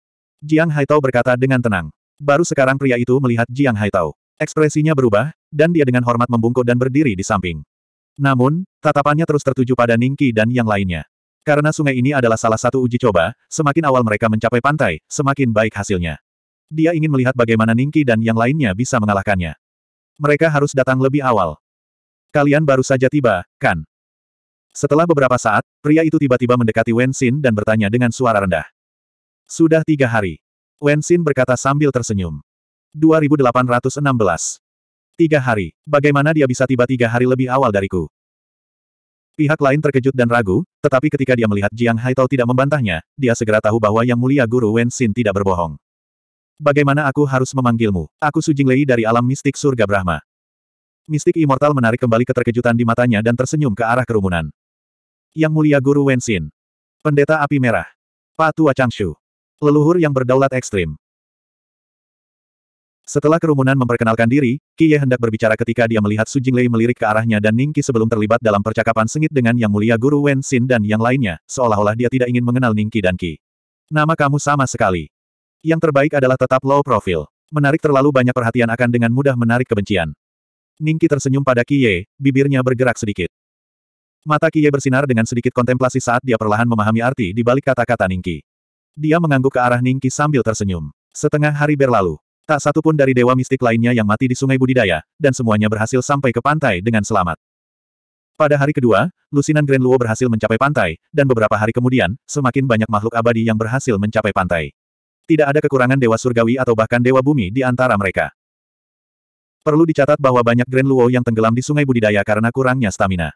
Jiang Haitao berkata dengan tenang. Baru sekarang pria itu melihat Jiang Haitao. Ekspresinya berubah, dan dia dengan hormat membungkuk dan berdiri di samping. Namun, tatapannya terus tertuju pada Ningqi dan yang lainnya. Karena sungai ini adalah salah satu uji coba, semakin awal mereka mencapai pantai, semakin baik hasilnya. Dia ingin melihat bagaimana Ningki dan yang lainnya bisa mengalahkannya. Mereka harus datang lebih awal. Kalian baru saja tiba, kan? Setelah beberapa saat, pria itu tiba-tiba mendekati Wen Xin dan bertanya dengan suara rendah. Sudah tiga hari. Wen Xin berkata sambil tersenyum. 2816. Tiga hari. Bagaimana dia bisa tiba tiga hari lebih awal dariku? Pihak lain terkejut dan ragu, tetapi ketika dia melihat Jiang Haitao tidak membantahnya, dia segera tahu bahwa Yang Mulia Guru Wen Xin tidak berbohong. Bagaimana aku harus memanggilmu? Aku Su Jinglei dari alam mistik surga Brahma. Mistik Immortal menarik kembali keterkejutan di matanya dan tersenyum ke arah kerumunan. Yang Mulia Guru Wen Xin. Pendeta Api Merah. Patua Changshu. Leluhur yang berdaulat ekstrim. Setelah kerumunan memperkenalkan diri, Kie hendak berbicara ketika dia melihat Su Jinglei melirik ke arahnya dan Ningqi sebelum terlibat dalam percakapan sengit dengan Yang Mulia Guru Wen Xin dan yang lainnya, seolah-olah dia tidak ingin mengenal Ningqi dan Qi. Nama kamu sama sekali. Yang terbaik adalah tetap low profile. Menarik terlalu banyak perhatian akan dengan mudah menarik kebencian. Ningqi tersenyum pada Kie, bibirnya bergerak sedikit. Mata Kie bersinar dengan sedikit kontemplasi saat dia perlahan memahami arti di balik kata-kata Ningqi. Dia mengangguk ke arah Ningqi sambil tersenyum. Setengah hari berlalu, Tak satu pun dari dewa mistik lainnya yang mati di sungai budidaya, dan semuanya berhasil sampai ke pantai dengan selamat. Pada hari kedua, lusinan Grand Luo berhasil mencapai pantai, dan beberapa hari kemudian, semakin banyak makhluk abadi yang berhasil mencapai pantai. Tidak ada kekurangan dewa surgawi atau bahkan dewa bumi di antara mereka. Perlu dicatat bahwa banyak Grand Luo yang tenggelam di sungai budidaya karena kurangnya stamina.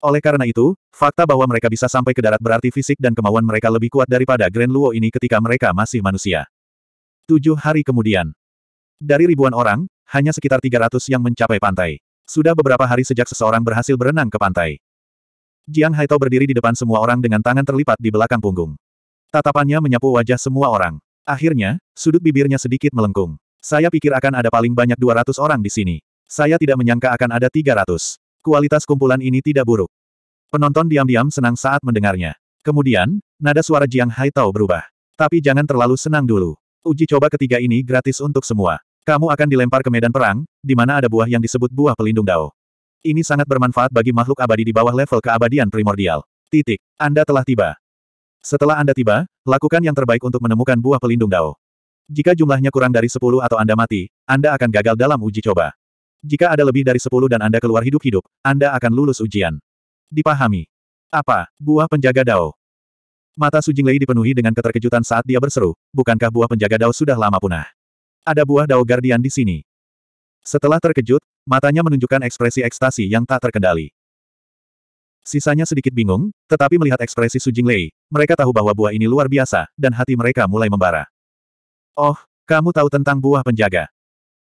Oleh karena itu, fakta bahwa mereka bisa sampai ke darat berarti fisik dan kemauan mereka lebih kuat daripada Grand Luo ini ketika mereka masih manusia. Tujuh hari kemudian. Dari ribuan orang, hanya sekitar 300 yang mencapai pantai. Sudah beberapa hari sejak seseorang berhasil berenang ke pantai. Jiang Haitao berdiri di depan semua orang dengan tangan terlipat di belakang punggung. Tatapannya menyapu wajah semua orang. Akhirnya, sudut bibirnya sedikit melengkung. Saya pikir akan ada paling banyak 200 orang di sini. Saya tidak menyangka akan ada 300. Kualitas kumpulan ini tidak buruk. Penonton diam-diam senang saat mendengarnya. Kemudian, nada suara Jiang Haitao berubah. Tapi jangan terlalu senang dulu. Uji coba ketiga ini gratis untuk semua. Kamu akan dilempar ke medan perang, di mana ada buah yang disebut buah pelindung dao. Ini sangat bermanfaat bagi makhluk abadi di bawah level keabadian primordial. Titik. Anda telah tiba. Setelah Anda tiba, lakukan yang terbaik untuk menemukan buah pelindung dao. Jika jumlahnya kurang dari 10 atau Anda mati, Anda akan gagal dalam uji coba. Jika ada lebih dari 10 dan Anda keluar hidup-hidup, Anda akan lulus ujian. Dipahami. Apa? Buah penjaga dao. Mata Su Jinglei dipenuhi dengan keterkejutan saat dia berseru, bukankah buah penjaga Dao sudah lama punah? Ada buah Dao Guardian di sini. Setelah terkejut, matanya menunjukkan ekspresi ekstasi yang tak terkendali. Sisanya sedikit bingung, tetapi melihat ekspresi Su Jinglei, mereka tahu bahwa buah ini luar biasa, dan hati mereka mulai membara. Oh, kamu tahu tentang buah penjaga.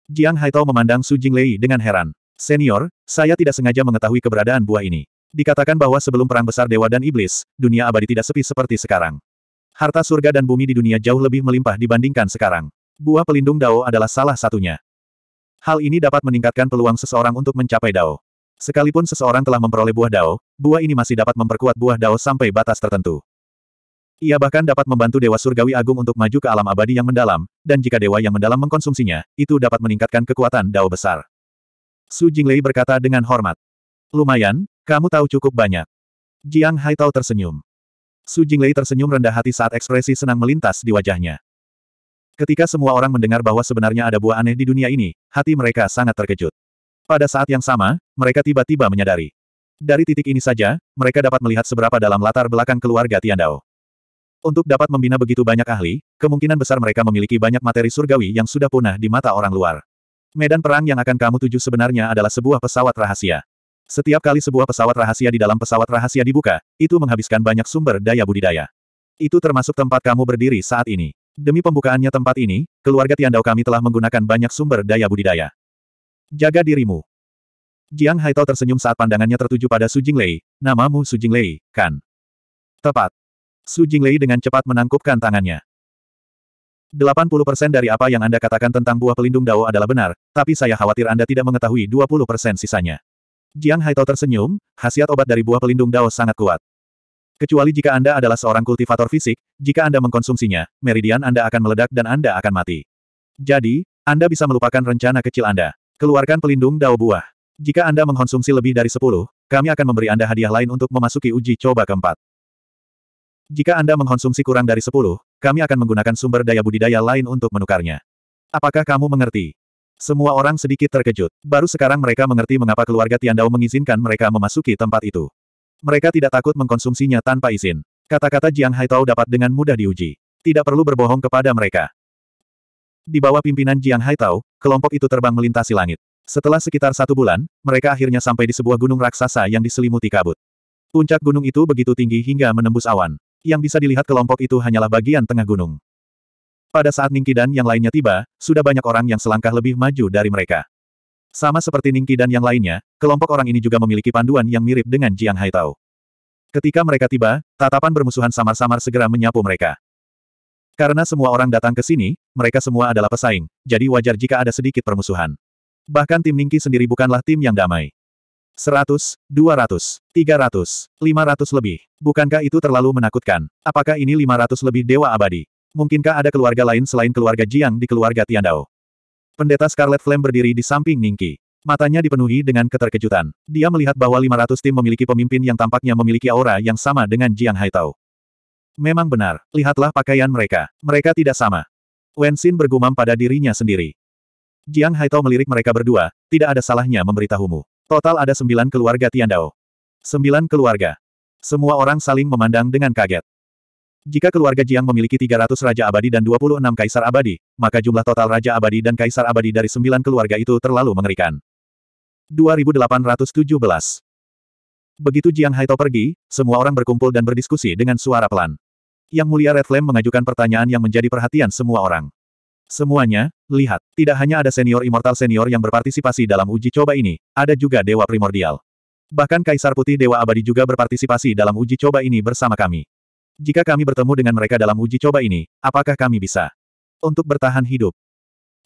Jiang Haitao memandang Su Jinglei dengan heran. Senior, saya tidak sengaja mengetahui keberadaan buah ini. Dikatakan bahwa sebelum perang besar dewa dan iblis, dunia abadi tidak sepi seperti sekarang. Harta surga dan bumi di dunia jauh lebih melimpah dibandingkan sekarang. Buah pelindung Dao adalah salah satunya. Hal ini dapat meningkatkan peluang seseorang untuk mencapai Dao. Sekalipun seseorang telah memperoleh buah Dao, buah ini masih dapat memperkuat buah Dao sampai batas tertentu. Ia bahkan dapat membantu Dewa Surgawi Agung untuk maju ke alam abadi yang mendalam, dan jika Dewa yang mendalam mengkonsumsinya, itu dapat meningkatkan kekuatan Dao besar. Su Jinglei berkata dengan hormat. Lumayan, kamu tahu cukup banyak. Jiang Haitao tersenyum. Su Jinglei tersenyum rendah hati saat ekspresi senang melintas di wajahnya. Ketika semua orang mendengar bahwa sebenarnya ada buah aneh di dunia ini, hati mereka sangat terkejut. Pada saat yang sama, mereka tiba-tiba menyadari. Dari titik ini saja, mereka dapat melihat seberapa dalam latar belakang keluarga Tian Dao. Untuk dapat membina begitu banyak ahli, kemungkinan besar mereka memiliki banyak materi surgawi yang sudah punah di mata orang luar. Medan perang yang akan kamu tuju sebenarnya adalah sebuah pesawat rahasia. Setiap kali sebuah pesawat rahasia di dalam pesawat rahasia dibuka, itu menghabiskan banyak sumber daya budidaya. Itu termasuk tempat kamu berdiri saat ini. Demi pembukaannya tempat ini, keluarga Tiandao kami telah menggunakan banyak sumber daya budidaya. Jaga dirimu. Jiang Haitao tersenyum saat pandangannya tertuju pada Su Jinglei, namamu Su Jinglei, kan? Tepat. Su Jinglei dengan cepat menangkupkan tangannya. 80% dari apa yang Anda katakan tentang buah pelindung Dao adalah benar, tapi saya khawatir Anda tidak mengetahui 20% sisanya. Jiang Haito tersenyum, khasiat obat dari buah pelindung Dao sangat kuat. Kecuali jika Anda adalah seorang kultivator fisik, jika Anda mengkonsumsinya, meridian Anda akan meledak dan Anda akan mati. Jadi, Anda bisa melupakan rencana kecil Anda. Keluarkan pelindung Dao buah. Jika Anda mengkonsumsi lebih dari 10, kami akan memberi Anda hadiah lain untuk memasuki uji coba keempat. Jika Anda mengkonsumsi kurang dari 10, kami akan menggunakan sumber daya budidaya lain untuk menukarnya. Apakah kamu mengerti? Semua orang sedikit terkejut. Baru sekarang mereka mengerti mengapa keluarga Tian Dao mengizinkan mereka memasuki tempat itu. Mereka tidak takut mengkonsumsinya tanpa izin. Kata-kata Jiang Hai Tao dapat dengan mudah diuji. Tidak perlu berbohong kepada mereka. Di bawah pimpinan Jiang Hai Tao, kelompok itu terbang melintasi langit. Setelah sekitar satu bulan, mereka akhirnya sampai di sebuah gunung raksasa yang diselimuti kabut. Puncak gunung itu begitu tinggi hingga menembus awan. Yang bisa dilihat kelompok itu hanyalah bagian tengah gunung. Pada saat Ningki dan yang lainnya tiba, sudah banyak orang yang selangkah lebih maju dari mereka. Sama seperti Ningki dan yang lainnya, kelompok orang ini juga memiliki panduan yang mirip dengan Jiang Haitao. Ketika mereka tiba, tatapan bermusuhan samar-samar segera menyapu mereka. Karena semua orang datang ke sini, mereka semua adalah pesaing, jadi wajar jika ada sedikit permusuhan. Bahkan tim Ningki sendiri bukanlah tim yang damai. 100, 200, 300, 500 lebih. Bukankah itu terlalu menakutkan? Apakah ini 500 lebih dewa abadi? Mungkinkah ada keluarga lain selain keluarga Jiang di keluarga Tiandao? Pendeta Scarlet Flame berdiri di samping Ningki. Matanya dipenuhi dengan keterkejutan. Dia melihat bahwa 500 tim memiliki pemimpin yang tampaknya memiliki aura yang sama dengan Jiang Haitao. Memang benar, lihatlah pakaian mereka. Mereka tidak sama. Wen Xin bergumam pada dirinya sendiri. Jiang Haitao melirik mereka berdua, tidak ada salahnya memberitahumu. Total ada sembilan keluarga Tiandao. Sembilan keluarga. Semua orang saling memandang dengan kaget. Jika keluarga Jiang memiliki 300 Raja Abadi dan 26 Kaisar Abadi, maka jumlah total Raja Abadi dan Kaisar Abadi dari sembilan keluarga itu terlalu mengerikan. 2817 Begitu Jiang Haito pergi, semua orang berkumpul dan berdiskusi dengan suara pelan. Yang Mulia Red Flame mengajukan pertanyaan yang menjadi perhatian semua orang. Semuanya, lihat, tidak hanya ada senior immortal senior yang berpartisipasi dalam uji coba ini, ada juga Dewa Primordial. Bahkan Kaisar Putih Dewa Abadi juga berpartisipasi dalam uji coba ini bersama kami. Jika kami bertemu dengan mereka dalam uji coba ini, apakah kami bisa untuk bertahan hidup?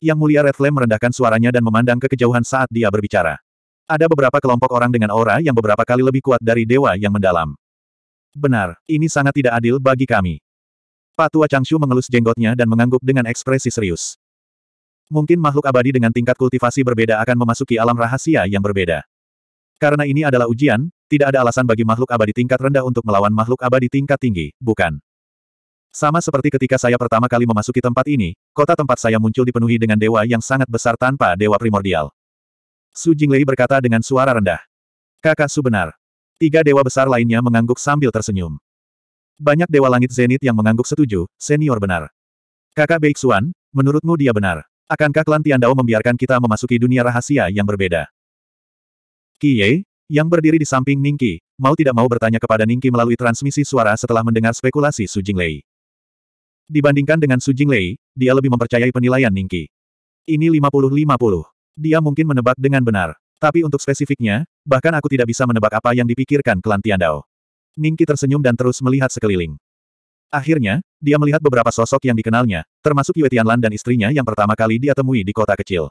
Yang mulia Red Flame merendahkan suaranya dan memandang ke kejauhan saat dia berbicara. Ada beberapa kelompok orang dengan aura yang beberapa kali lebih kuat dari dewa yang mendalam. Benar, ini sangat tidak adil bagi kami. Pak tua Changshu mengelus jenggotnya dan mengangguk dengan ekspresi serius. Mungkin makhluk abadi dengan tingkat kultivasi berbeda akan memasuki alam rahasia yang berbeda. Karena ini adalah ujian, tidak ada alasan bagi makhluk abadi tingkat rendah untuk melawan makhluk abadi tingkat tinggi, bukan? Sama seperti ketika saya pertama kali memasuki tempat ini, kota tempat saya muncul dipenuhi dengan dewa yang sangat besar tanpa dewa primordial. Su Jinglei berkata dengan suara rendah. Kakak Su benar. Tiga dewa besar lainnya mengangguk sambil tersenyum. Banyak dewa langit zenit yang mengangguk setuju, senior benar. Kakak Baik Xuan, menurutmu dia benar. Akankah klan Tiandao membiarkan kita memasuki dunia rahasia yang berbeda? Kiye, yang berdiri di samping Ningki, mau tidak mau bertanya kepada Ningki melalui transmisi suara setelah mendengar spekulasi Su Jinglei. Dibandingkan dengan Su Jinglei, dia lebih mempercayai penilaian Ningki. Ini 50-50. Dia mungkin menebak dengan benar. Tapi untuk spesifiknya, bahkan aku tidak bisa menebak apa yang dipikirkan klan Tiandao. Ningki tersenyum dan terus melihat sekeliling. Akhirnya, dia melihat beberapa sosok yang dikenalnya, termasuk Yue Tianlan dan istrinya yang pertama kali dia temui di kota kecil.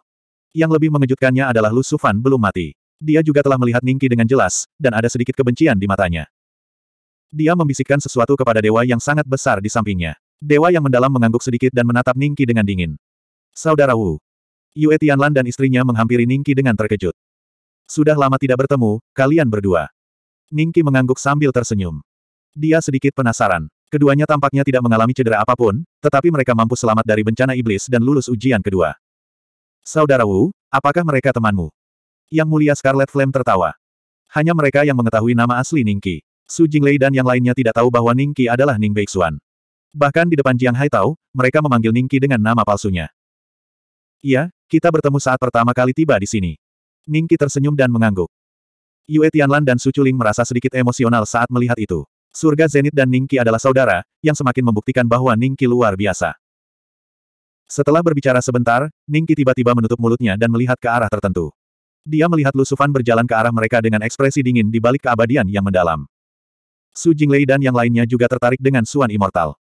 Yang lebih mengejutkannya adalah Lu Sufan belum mati. Dia juga telah melihat Ningki dengan jelas, dan ada sedikit kebencian di matanya. Dia membisikkan sesuatu kepada dewa yang sangat besar di sampingnya. Dewa yang mendalam mengangguk sedikit dan menatap Ningki dengan dingin. Saudara Wu. Yue Tianlan dan istrinya menghampiri Ningki dengan terkejut. Sudah lama tidak bertemu, kalian berdua. Ningki mengangguk sambil tersenyum. Dia sedikit penasaran. Keduanya tampaknya tidak mengalami cedera apapun, tetapi mereka mampu selamat dari bencana iblis dan lulus ujian kedua. Saudara Wu, apakah mereka temanmu? Yang Mulia Scarlet Flame tertawa. Hanya mereka yang mengetahui nama asli Ningki. Su Jinglei dan yang lainnya tidak tahu bahwa Ningki adalah Ning Beixuan. Bahkan di depan Jiang Hai Haitao, mereka memanggil Ningki dengan nama palsunya. Iya, kita bertemu saat pertama kali tiba di sini. Ningki tersenyum dan mengangguk. Yue Tianlan dan Su Chuling merasa sedikit emosional saat melihat itu. Surga Zenit dan Ningki adalah saudara, yang semakin membuktikan bahwa Ningki luar biasa. Setelah berbicara sebentar, Ningki tiba-tiba menutup mulutnya dan melihat ke arah tertentu. Dia melihat Lusufan berjalan ke arah mereka dengan ekspresi dingin di balik keabadian yang mendalam. Su Jinglei dan yang lainnya juga tertarik dengan Suan Immortal.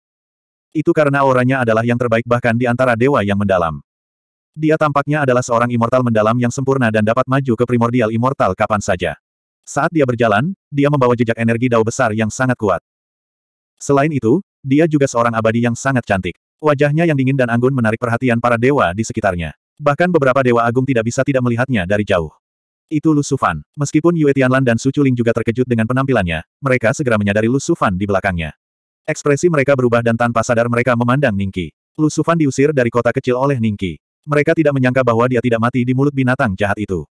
Itu karena auranya adalah yang terbaik bahkan di antara dewa yang mendalam. Dia tampaknya adalah seorang immortal mendalam yang sempurna dan dapat maju ke primordial immortal kapan saja. Saat dia berjalan, dia membawa jejak energi dao besar yang sangat kuat. Selain itu, dia juga seorang abadi yang sangat cantik. Wajahnya yang dingin dan anggun menarik perhatian para dewa di sekitarnya. Bahkan beberapa dewa agung tidak bisa tidak melihatnya dari jauh. Itu Lu Sufan. Meskipun Yue Tianlan dan Su Chuling juga terkejut dengan penampilannya, mereka segera menyadari Lu Sufan di belakangnya. Ekspresi mereka berubah dan tanpa sadar mereka memandang Ningki. Lu Sufan diusir dari kota kecil oleh Ningki. Mereka tidak menyangka bahwa dia tidak mati di mulut binatang jahat itu.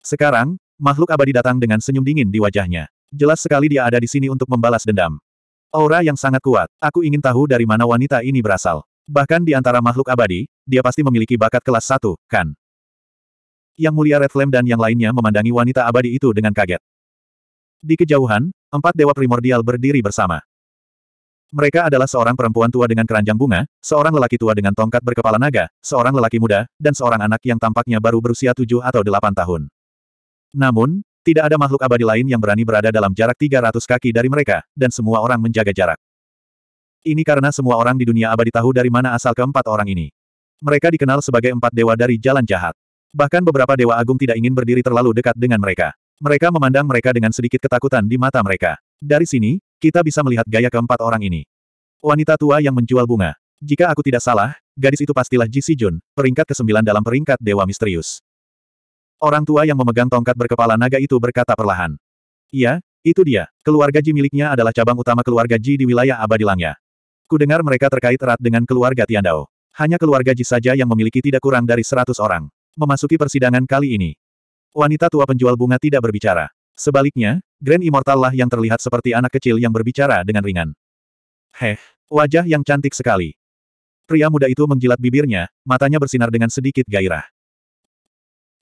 Sekarang, makhluk abadi datang dengan senyum dingin di wajahnya. Jelas sekali dia ada di sini untuk membalas dendam. Aura yang sangat kuat. Aku ingin tahu dari mana wanita ini berasal. Bahkan di antara makhluk abadi, dia pasti memiliki bakat kelas satu, kan? Yang mulia Red Flame dan yang lainnya memandangi wanita abadi itu dengan kaget. Di kejauhan, empat dewa primordial berdiri bersama. Mereka adalah seorang perempuan tua dengan keranjang bunga, seorang lelaki tua dengan tongkat berkepala naga, seorang lelaki muda, dan seorang anak yang tampaknya baru berusia tujuh atau delapan tahun. Namun, tidak ada makhluk abadi lain yang berani berada dalam jarak 300 kaki dari mereka, dan semua orang menjaga jarak. Ini karena semua orang di dunia abadi tahu dari mana asal keempat orang ini. Mereka dikenal sebagai empat dewa dari jalan jahat. Bahkan beberapa dewa agung tidak ingin berdiri terlalu dekat dengan mereka. Mereka memandang mereka dengan sedikit ketakutan di mata mereka. Dari sini, kita bisa melihat gaya keempat orang ini. Wanita tua yang menjual bunga. Jika aku tidak salah, gadis itu pastilah Ji Sijun, peringkat ke-9 dalam peringkat Dewa Misterius. Orang tua yang memegang tongkat berkepala naga itu berkata perlahan. Iya, itu dia. Keluarga Ji miliknya adalah cabang utama keluarga Ji di wilayah Abadi Langya. Kudengar mereka terkait erat dengan keluarga Tiandao. Hanya keluarga Ji saja yang memiliki tidak kurang dari seratus orang. Memasuki persidangan kali ini. Wanita tua penjual bunga tidak berbicara. Sebaliknya, Grand Immortal lah yang terlihat seperti anak kecil yang berbicara dengan ringan. Heh, wajah yang cantik sekali. Pria muda itu menjilat bibirnya, matanya bersinar dengan sedikit gairah.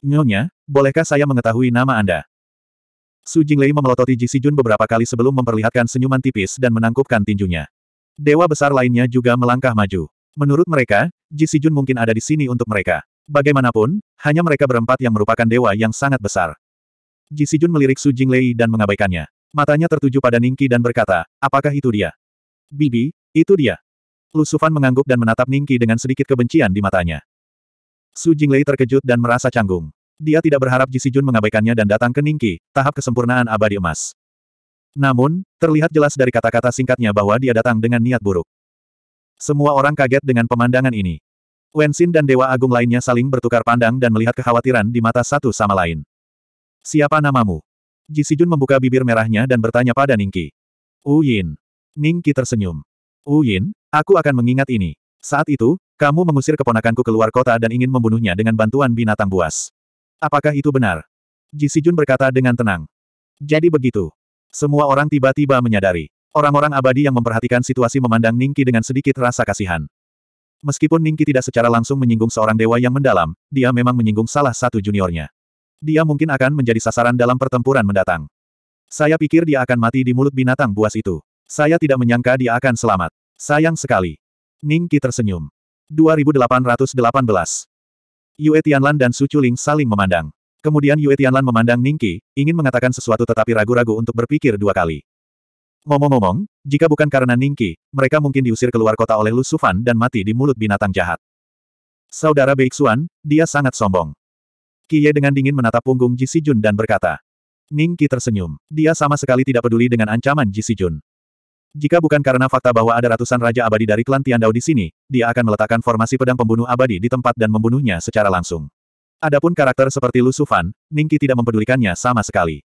Nyonya, bolehkah saya mengetahui nama Anda? Su Jinglei memelototi Ji Sijun beberapa kali sebelum memperlihatkan senyuman tipis dan menangkupkan tinjunya. Dewa besar lainnya juga melangkah maju. Menurut mereka, Ji Sijun mungkin ada di sini untuk mereka. Bagaimanapun, hanya mereka berempat yang merupakan dewa yang sangat besar. Ji Sijun melirik Su Jinglei dan mengabaikannya. Matanya tertuju pada Ningki dan berkata, apakah itu dia? Bibi, itu dia. Lusufan mengangguk dan menatap Ningki dengan sedikit kebencian di matanya. Su Jinglei terkejut dan merasa canggung. Dia tidak berharap Ji Sijun mengabaikannya dan datang ke Ningki, tahap kesempurnaan abadi emas. Namun, terlihat jelas dari kata-kata singkatnya bahwa dia datang dengan niat buruk. Semua orang kaget dengan pemandangan ini. Wensin dan Dewa Agung lainnya saling bertukar pandang dan melihat kekhawatiran di mata satu sama lain. Siapa namamu? Ji Sijun membuka bibir merahnya dan bertanya pada Ningki. Uyin. Ningki tersenyum. Yin, aku akan mengingat ini. Saat itu, kamu mengusir keponakanku keluar kota dan ingin membunuhnya dengan bantuan binatang buas. Apakah itu benar? Ji Sijun berkata dengan tenang. Jadi begitu. Semua orang tiba-tiba menyadari. Orang-orang abadi yang memperhatikan situasi memandang Ningki dengan sedikit rasa kasihan. Meskipun Ningki tidak secara langsung menyinggung seorang dewa yang mendalam, dia memang menyinggung salah satu juniornya. Dia mungkin akan menjadi sasaran dalam pertempuran mendatang. Saya pikir dia akan mati di mulut binatang buas itu. Saya tidak menyangka dia akan selamat. Sayang sekali. Ningki tersenyum. 2818 Yue Tianlan dan Su Chuling saling memandang. Kemudian Yue Tianlan memandang Ningki, ingin mengatakan sesuatu tetapi ragu-ragu untuk berpikir dua kali. Ngomong-ngomong, jika bukan karena Ningki, mereka mungkin diusir keluar kota oleh Lu Sufan dan mati di mulut binatang jahat. Saudara Beixuan, dia sangat sombong. Qiye dengan dingin menatap punggung Ji Sijun dan berkata. Ningki tersenyum. Dia sama sekali tidak peduli dengan ancaman Ji Sijun. Jika bukan karena fakta bahwa ada ratusan raja abadi dari klan Tiandao di sini, dia akan meletakkan formasi pedang pembunuh abadi di tempat dan membunuhnya secara langsung. Adapun karakter seperti Lu Sufan, Ningki tidak mempedulikannya sama sekali.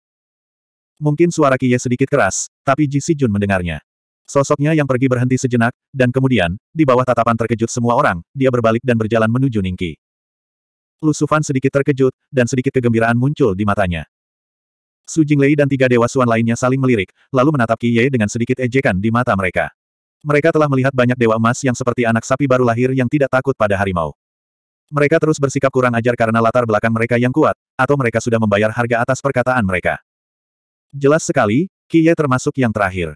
Mungkin suara Kiye sedikit keras, tapi Ji Jun mendengarnya. Sosoknya yang pergi berhenti sejenak, dan kemudian, di bawah tatapan terkejut semua orang, dia berbalik dan berjalan menuju Ningki. Lusufan sedikit terkejut, dan sedikit kegembiraan muncul di matanya. Su Jinglei dan tiga dewa suan lainnya saling melirik, lalu menatap Kiye dengan sedikit ejekan di mata mereka. Mereka telah melihat banyak dewa emas yang seperti anak sapi baru lahir yang tidak takut pada harimau. Mereka terus bersikap kurang ajar karena latar belakang mereka yang kuat, atau mereka sudah membayar harga atas perkataan mereka. Jelas sekali, Kiye termasuk yang terakhir.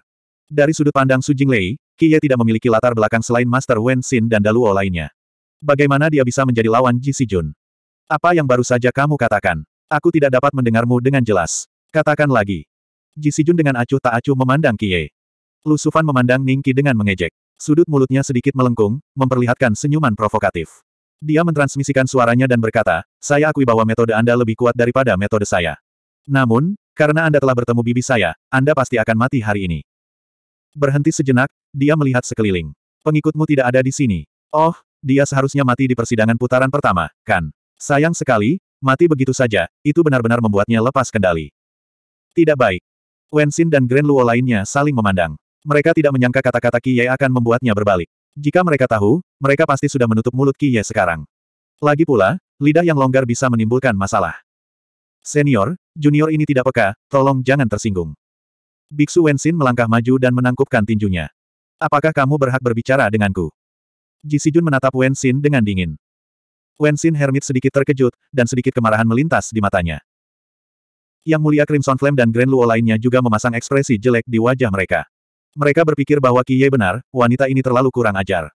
Dari sudut pandang Su Jinglei, Kiye tidak memiliki latar belakang selain Master Wen Xin dan Daluo lainnya. Bagaimana dia bisa menjadi lawan Ji Si Jun? Apa yang baru saja kamu katakan? Aku tidak dapat mendengarmu dengan jelas. Katakan lagi. Ji Si Jun dengan acuh tak acuh memandang Kiye. Lu Sufan memandang Ningki dengan mengejek. Sudut mulutnya sedikit melengkung, memperlihatkan senyuman provokatif. Dia mentransmisikan suaranya dan berkata, saya akui bahwa metode Anda lebih kuat daripada metode saya. Namun, karena Anda telah bertemu bibi saya, Anda pasti akan mati hari ini. Berhenti sejenak, dia melihat sekeliling. Pengikutmu tidak ada di sini. Oh, dia seharusnya mati di persidangan putaran pertama, kan? Sayang sekali, mati begitu saja, itu benar-benar membuatnya lepas kendali. Tidak baik. Wensin dan Grand Luo lainnya saling memandang. Mereka tidak menyangka kata-kata Kiyai akan membuatnya berbalik. Jika mereka tahu, mereka pasti sudah menutup mulut Kiye sekarang. Lagi pula, lidah yang longgar bisa menimbulkan masalah. Senior, junior ini tidak peka, tolong jangan tersinggung. Biksu Wensin melangkah maju dan menangkupkan tinjunya. Apakah kamu berhak berbicara denganku? Ji Sijun menatap Wensin dengan dingin. Wensin Hermit sedikit terkejut, dan sedikit kemarahan melintas di matanya. Yang mulia Crimson Flame dan Grand Luo lainnya juga memasang ekspresi jelek di wajah mereka. Mereka berpikir bahwa Kiye benar, wanita ini terlalu kurang ajar.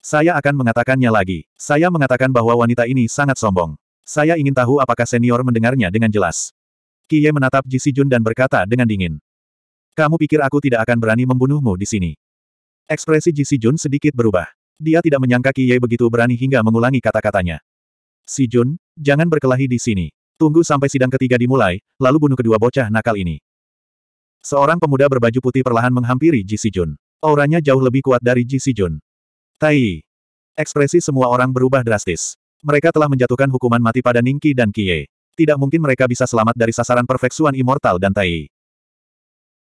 Saya akan mengatakannya lagi. Saya mengatakan bahwa wanita ini sangat sombong. Saya ingin tahu apakah senior mendengarnya dengan jelas. Kiye menatap Ji Sijun dan berkata dengan dingin. Kamu pikir aku tidak akan berani membunuhmu di sini? Ekspresi Ji Sijun sedikit berubah. Dia tidak menyangka Kiye begitu berani hingga mengulangi kata-katanya. Si Jun, jangan berkelahi di sini. Tunggu sampai sidang ketiga dimulai, lalu bunuh kedua bocah nakal ini. Seorang pemuda berbaju putih perlahan menghampiri Ji Sijun. Auranya jauh lebih kuat dari Ji Sijun. Tai. Ekspresi semua orang berubah drastis. Mereka telah menjatuhkan hukuman mati pada Ningki dan Kie. Tidak mungkin mereka bisa selamat dari sasaran perfeksuan immortal dan Tai.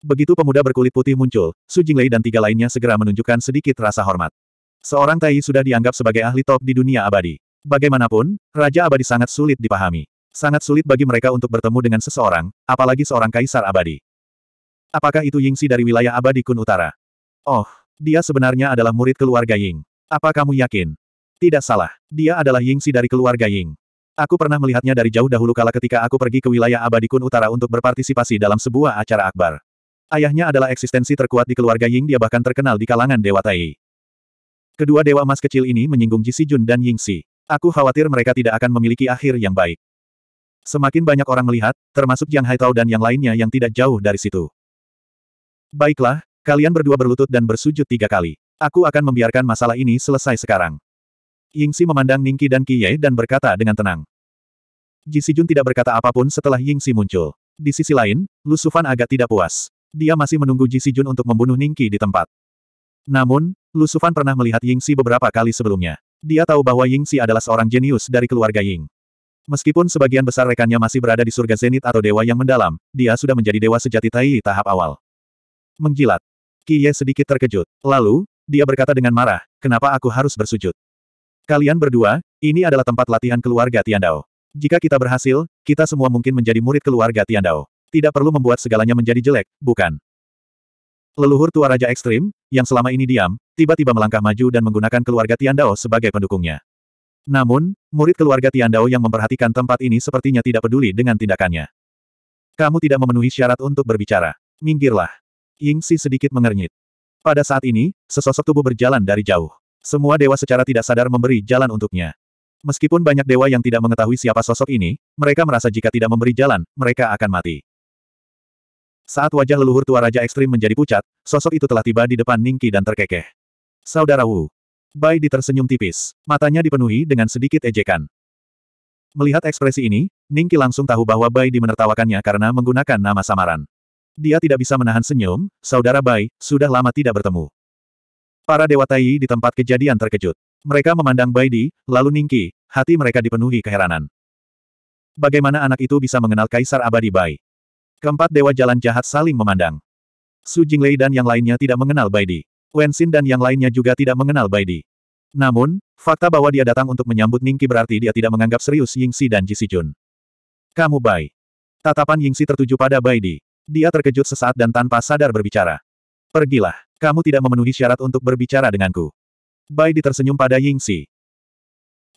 Begitu pemuda berkulit putih muncul, Su Jinglei dan tiga lainnya segera menunjukkan sedikit rasa hormat. Seorang Tai sudah dianggap sebagai ahli top di dunia abadi. Bagaimanapun, Raja Abadi sangat sulit dipahami. Sangat sulit bagi mereka untuk bertemu dengan seseorang, apalagi seorang kaisar abadi. Apakah itu Yingxi dari wilayah abadi Kun Utara? Oh, dia sebenarnya adalah murid keluarga Ying. Apa kamu yakin? Tidak salah, dia adalah Yingxi dari keluarga Ying. Aku pernah melihatnya dari jauh dahulu kala ketika aku pergi ke wilayah abadi Kun Utara untuk berpartisipasi dalam sebuah acara akbar. Ayahnya adalah eksistensi terkuat di keluarga Ying dia bahkan terkenal di kalangan Dewa Tai. Kedua Dewa Emas kecil ini menyinggung Ji Si Jun dan Yingxi. Aku khawatir mereka tidak akan memiliki akhir yang baik. Semakin banyak orang melihat, termasuk Yang Haitao dan yang lainnya yang tidak jauh dari situ. Baiklah, kalian berdua berlutut dan bersujud tiga kali. Aku akan membiarkan masalah ini selesai sekarang. Ying Yingxi memandang Ningki dan Ye dan berkata dengan tenang. Ji Si Jun tidak berkata apapun setelah Ying Yingxi muncul. Di sisi lain, Lu Sufan agak tidak puas. Dia masih menunggu Ji Si Jun untuk membunuh Ningki di tempat. Namun, Lu Sufan pernah melihat Ying Yingxi beberapa kali sebelumnya. Dia tahu bahwa Ying Yingxi adalah seorang jenius dari keluarga Ying. Meskipun sebagian besar rekannya masih berada di surga zenit atau dewa yang mendalam, dia sudah menjadi dewa sejati Tai tahap awal. Menggilat. Kiye sedikit terkejut. Lalu, dia berkata dengan marah, kenapa aku harus bersujud? Kalian berdua, ini adalah tempat latihan keluarga Tian Dao. Jika kita berhasil, kita semua mungkin menjadi murid keluarga Tian Dao. Tidak perlu membuat segalanya menjadi jelek, bukan? Leluhur tua Raja Ekstrim, yang selama ini diam, tiba-tiba melangkah maju dan menggunakan keluarga Tian Dao sebagai pendukungnya. Namun, murid keluarga Tian Dao yang memperhatikan tempat ini sepertinya tidak peduli dengan tindakannya. Kamu tidak memenuhi syarat untuk berbicara. Minggirlah. Ying Yingxi sedikit mengernyit. Pada saat ini, sesosok tubuh berjalan dari jauh. Semua dewa secara tidak sadar memberi jalan untuknya. Meskipun banyak dewa yang tidak mengetahui siapa sosok ini, mereka merasa jika tidak memberi jalan, mereka akan mati. Saat wajah leluhur tua Raja Ekstrim menjadi pucat, sosok itu telah tiba di depan Ningki dan terkekeh. Saudara Wu. Bai tersenyum tipis, matanya dipenuhi dengan sedikit ejekan. Melihat ekspresi ini, Ningki langsung tahu bahwa Bai Di menertawakannya karena menggunakan nama samaran. Dia tidak bisa menahan senyum, saudara Bai, sudah lama tidak bertemu. Para Dewa Tai di tempat kejadian terkejut. Mereka memandang Bai Di, lalu Ningki, hati mereka dipenuhi keheranan. Bagaimana anak itu bisa mengenal Kaisar Abadi Bai? Keempat Dewa Jalan Jahat saling memandang. Su Jinglei dan yang lainnya tidak mengenal Bai Di. Wen Xin dan yang lainnya juga tidak mengenal Bai Di. Namun, fakta bahwa dia datang untuk menyambut Ningki berarti dia tidak menganggap serius Ying Si dan Ji Si Jun. Kamu Bai. Tatapan Ying Si tertuju pada Bai Di. Dia terkejut sesaat dan tanpa sadar berbicara. Pergilah. Kamu tidak memenuhi syarat untuk berbicara denganku. Bai di tersenyum pada Ying Yingxi.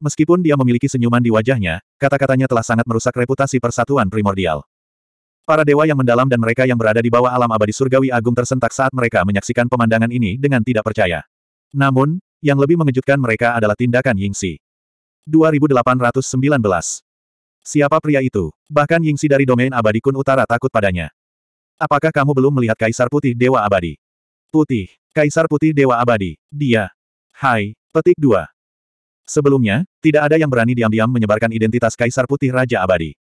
Meskipun dia memiliki senyuman di wajahnya, kata-katanya telah sangat merusak reputasi persatuan primordial. Para dewa yang mendalam dan mereka yang berada di bawah alam abadi surgawi agung tersentak saat mereka menyaksikan pemandangan ini dengan tidak percaya. Namun, yang lebih mengejutkan mereka adalah tindakan Yingxi. 2819. Siapa pria itu? Bahkan Ying Yingxi dari domain abadi kun utara takut padanya. Apakah kamu belum melihat Kaisar Putih Dewa Abadi? Putih. Kaisar Putih Dewa Abadi. Dia. Hai. Petik 2. Sebelumnya, tidak ada yang berani diam-diam menyebarkan identitas Kaisar Putih Raja Abadi.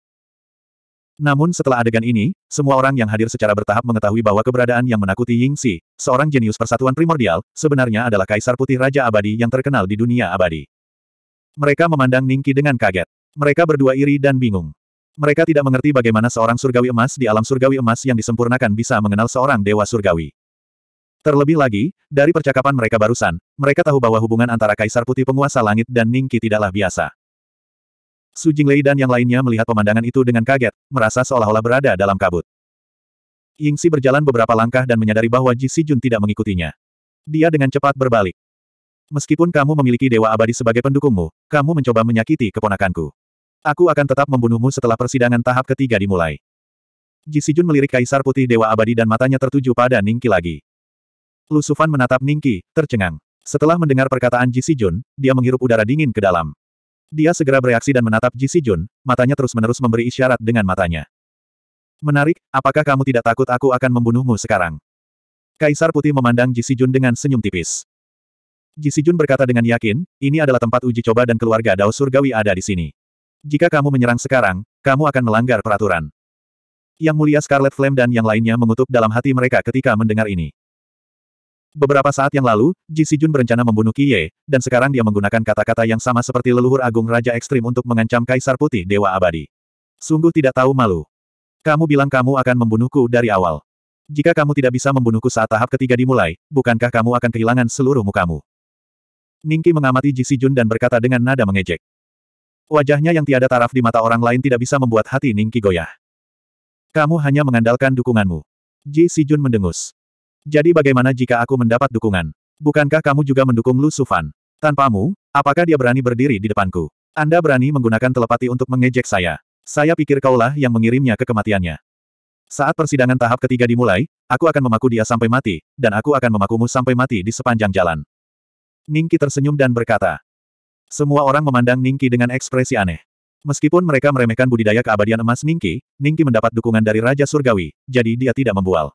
Namun setelah adegan ini, semua orang yang hadir secara bertahap mengetahui bahwa keberadaan yang menakuti Ying Yingxi, seorang jenius persatuan primordial, sebenarnya adalah Kaisar Putih Raja Abadi yang terkenal di dunia abadi. Mereka memandang Ningki dengan kaget. Mereka berdua iri dan bingung. Mereka tidak mengerti bagaimana seorang surgawi emas di alam surgawi emas yang disempurnakan bisa mengenal seorang dewa surgawi. Terlebih lagi, dari percakapan mereka barusan, mereka tahu bahwa hubungan antara Kaisar Putih Penguasa Langit dan Ningki tidaklah biasa. Su Jinglei dan yang lainnya melihat pemandangan itu dengan kaget, merasa seolah-olah berada dalam kabut. Yingxi berjalan beberapa langkah dan menyadari bahwa Ji Si Jun tidak mengikutinya. Dia dengan cepat berbalik. Meskipun kamu memiliki dewa abadi sebagai pendukungmu, kamu mencoba menyakiti keponakanku. Aku akan tetap membunuhmu setelah persidangan tahap ketiga dimulai. Ji Sijun melirik Kaisar Putih Dewa Abadi dan matanya tertuju pada Ningki lagi. Lusufan menatap Ningki, tercengang. Setelah mendengar perkataan Ji Sijun, dia menghirup udara dingin ke dalam. Dia segera bereaksi dan menatap Ji Sijun, matanya terus-menerus memberi isyarat dengan matanya. Menarik, apakah kamu tidak takut aku akan membunuhmu sekarang? Kaisar Putih memandang Ji Sijun dengan senyum tipis. Ji Sijun berkata dengan yakin, ini adalah tempat uji coba dan keluarga Dao Surgawi ada di sini. Jika kamu menyerang sekarang, kamu akan melanggar peraturan. Yang mulia Scarlet Flame dan yang lainnya mengutuk dalam hati mereka ketika mendengar ini. Beberapa saat yang lalu, Ji Sijun berencana membunuh Kiye, dan sekarang dia menggunakan kata-kata yang sama seperti leluhur agung Raja Ekstrim untuk mengancam Kaisar Putih Dewa Abadi. Sungguh tidak tahu malu. Kamu bilang kamu akan membunuhku dari awal. Jika kamu tidak bisa membunuhku saat tahap ketiga dimulai, bukankah kamu akan kehilangan seluruh mukamu? Ningki mengamati Ji Sijun dan berkata dengan nada mengejek. Wajahnya yang tiada taraf di mata orang lain tidak bisa membuat hati Ningki goyah. Kamu hanya mengandalkan dukunganmu. Ji Jun mendengus. Jadi bagaimana jika aku mendapat dukungan? Bukankah kamu juga mendukung Lu Sufan? Tanpamu, apakah dia berani berdiri di depanku? Anda berani menggunakan telepati untuk mengejek saya. Saya pikir kaulah yang mengirimnya ke kematiannya. Saat persidangan tahap ketiga dimulai, aku akan memaku dia sampai mati, dan aku akan memakumu sampai mati di sepanjang jalan. Ningki tersenyum dan berkata, semua orang memandang Ningki dengan ekspresi aneh. Meskipun mereka meremehkan budidaya keabadian emas Ningki, Ningki mendapat dukungan dari Raja Surgawi, jadi dia tidak membual.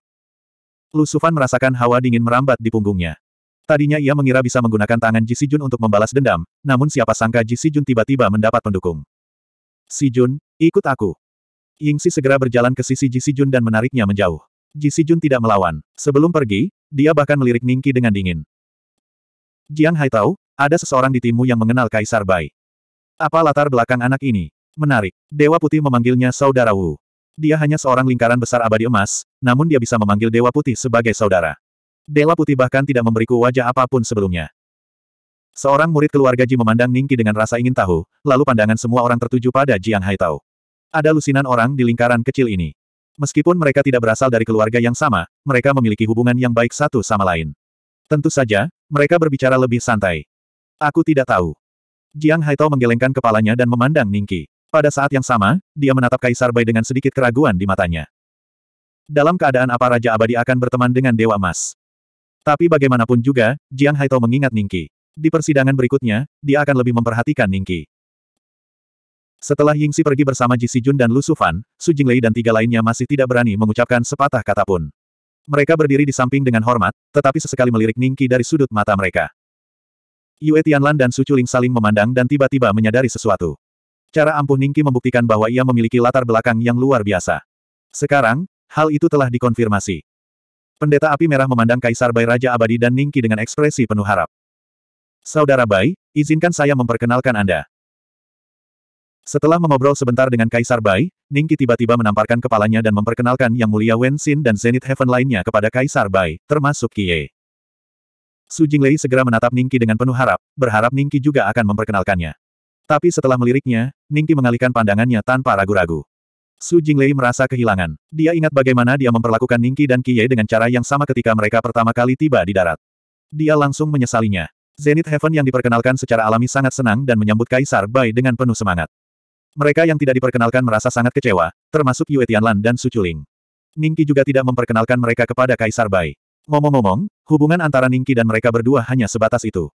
Lusufan merasakan hawa dingin merambat di punggungnya. Tadinya ia mengira bisa menggunakan tangan Ji Sijun untuk membalas dendam, namun siapa sangka Ji Sijun tiba-tiba mendapat pendukung. Sijun, ikut aku. Ying Si segera berjalan ke sisi Ji Sijun dan menariknya menjauh. Ji Sijun tidak melawan. Sebelum pergi, dia bahkan melirik Ningki dengan dingin. Jiang Hai tahu. Ada seseorang di timmu yang mengenal Kaisar Bai. Apa latar belakang anak ini? Menarik. Dewa Putih memanggilnya Saudara Wu. Dia hanya seorang lingkaran besar abadi emas, namun dia bisa memanggil Dewa Putih sebagai saudara. Dewa Putih bahkan tidak memberiku wajah apapun sebelumnya. Seorang murid keluarga Ji memandang Ningki dengan rasa ingin tahu, lalu pandangan semua orang tertuju pada Jiang Hai Haitao. Ada lusinan orang di lingkaran kecil ini. Meskipun mereka tidak berasal dari keluarga yang sama, mereka memiliki hubungan yang baik satu sama lain. Tentu saja, mereka berbicara lebih santai. Aku tidak tahu. Jiang Haitao menggelengkan kepalanya dan memandang Ningki. Pada saat yang sama, dia menatap Kaisar Bai dengan sedikit keraguan di matanya. Dalam keadaan apa Raja Abadi akan berteman dengan Dewa Emas? Tapi bagaimanapun juga, Jiang Haitao mengingat Ningki. Di persidangan berikutnya, dia akan lebih memperhatikan Ningki. Setelah Yingxi pergi bersama Ji Sijun dan Lu Sufan, Su Jinglei dan tiga lainnya masih tidak berani mengucapkan sepatah kata pun. Mereka berdiri di samping dengan hormat, tetapi sesekali melirik Ningki dari sudut mata mereka. Yue Tianlan dan Su Chuling saling memandang dan tiba-tiba menyadari sesuatu. Cara ampuh Ningki membuktikan bahwa ia memiliki latar belakang yang luar biasa. Sekarang, hal itu telah dikonfirmasi. Pendeta api merah memandang Kaisar Bai Raja Abadi dan Ningki dengan ekspresi penuh harap. Saudara Bai, izinkan saya memperkenalkan Anda. Setelah mengobrol sebentar dengan Kaisar Bai, Ningki tiba-tiba menamparkan kepalanya dan memperkenalkan Yang Mulia Wen Xin dan Zenith Heaven lainnya kepada Kaisar Bai, termasuk Kie. Su Jinglei segera menatap Ningki dengan penuh harap, berharap Ningki juga akan memperkenalkannya. Tapi setelah meliriknya, Ningki mengalihkan pandangannya tanpa ragu-ragu. Su Jinglei merasa kehilangan. Dia ingat bagaimana dia memperlakukan Ningki dan Kiye dengan cara yang sama ketika mereka pertama kali tiba di darat. Dia langsung menyesalinya. Zenith Heaven yang diperkenalkan secara alami sangat senang dan menyambut Kaisar Bai dengan penuh semangat. Mereka yang tidak diperkenalkan merasa sangat kecewa, termasuk Yue Tianlan dan Su Chuling. Ningki juga tidak memperkenalkan mereka kepada Kaisar Bai. Ngomong-ngomong, hubungan antara Ningki dan mereka berdua hanya sebatas itu.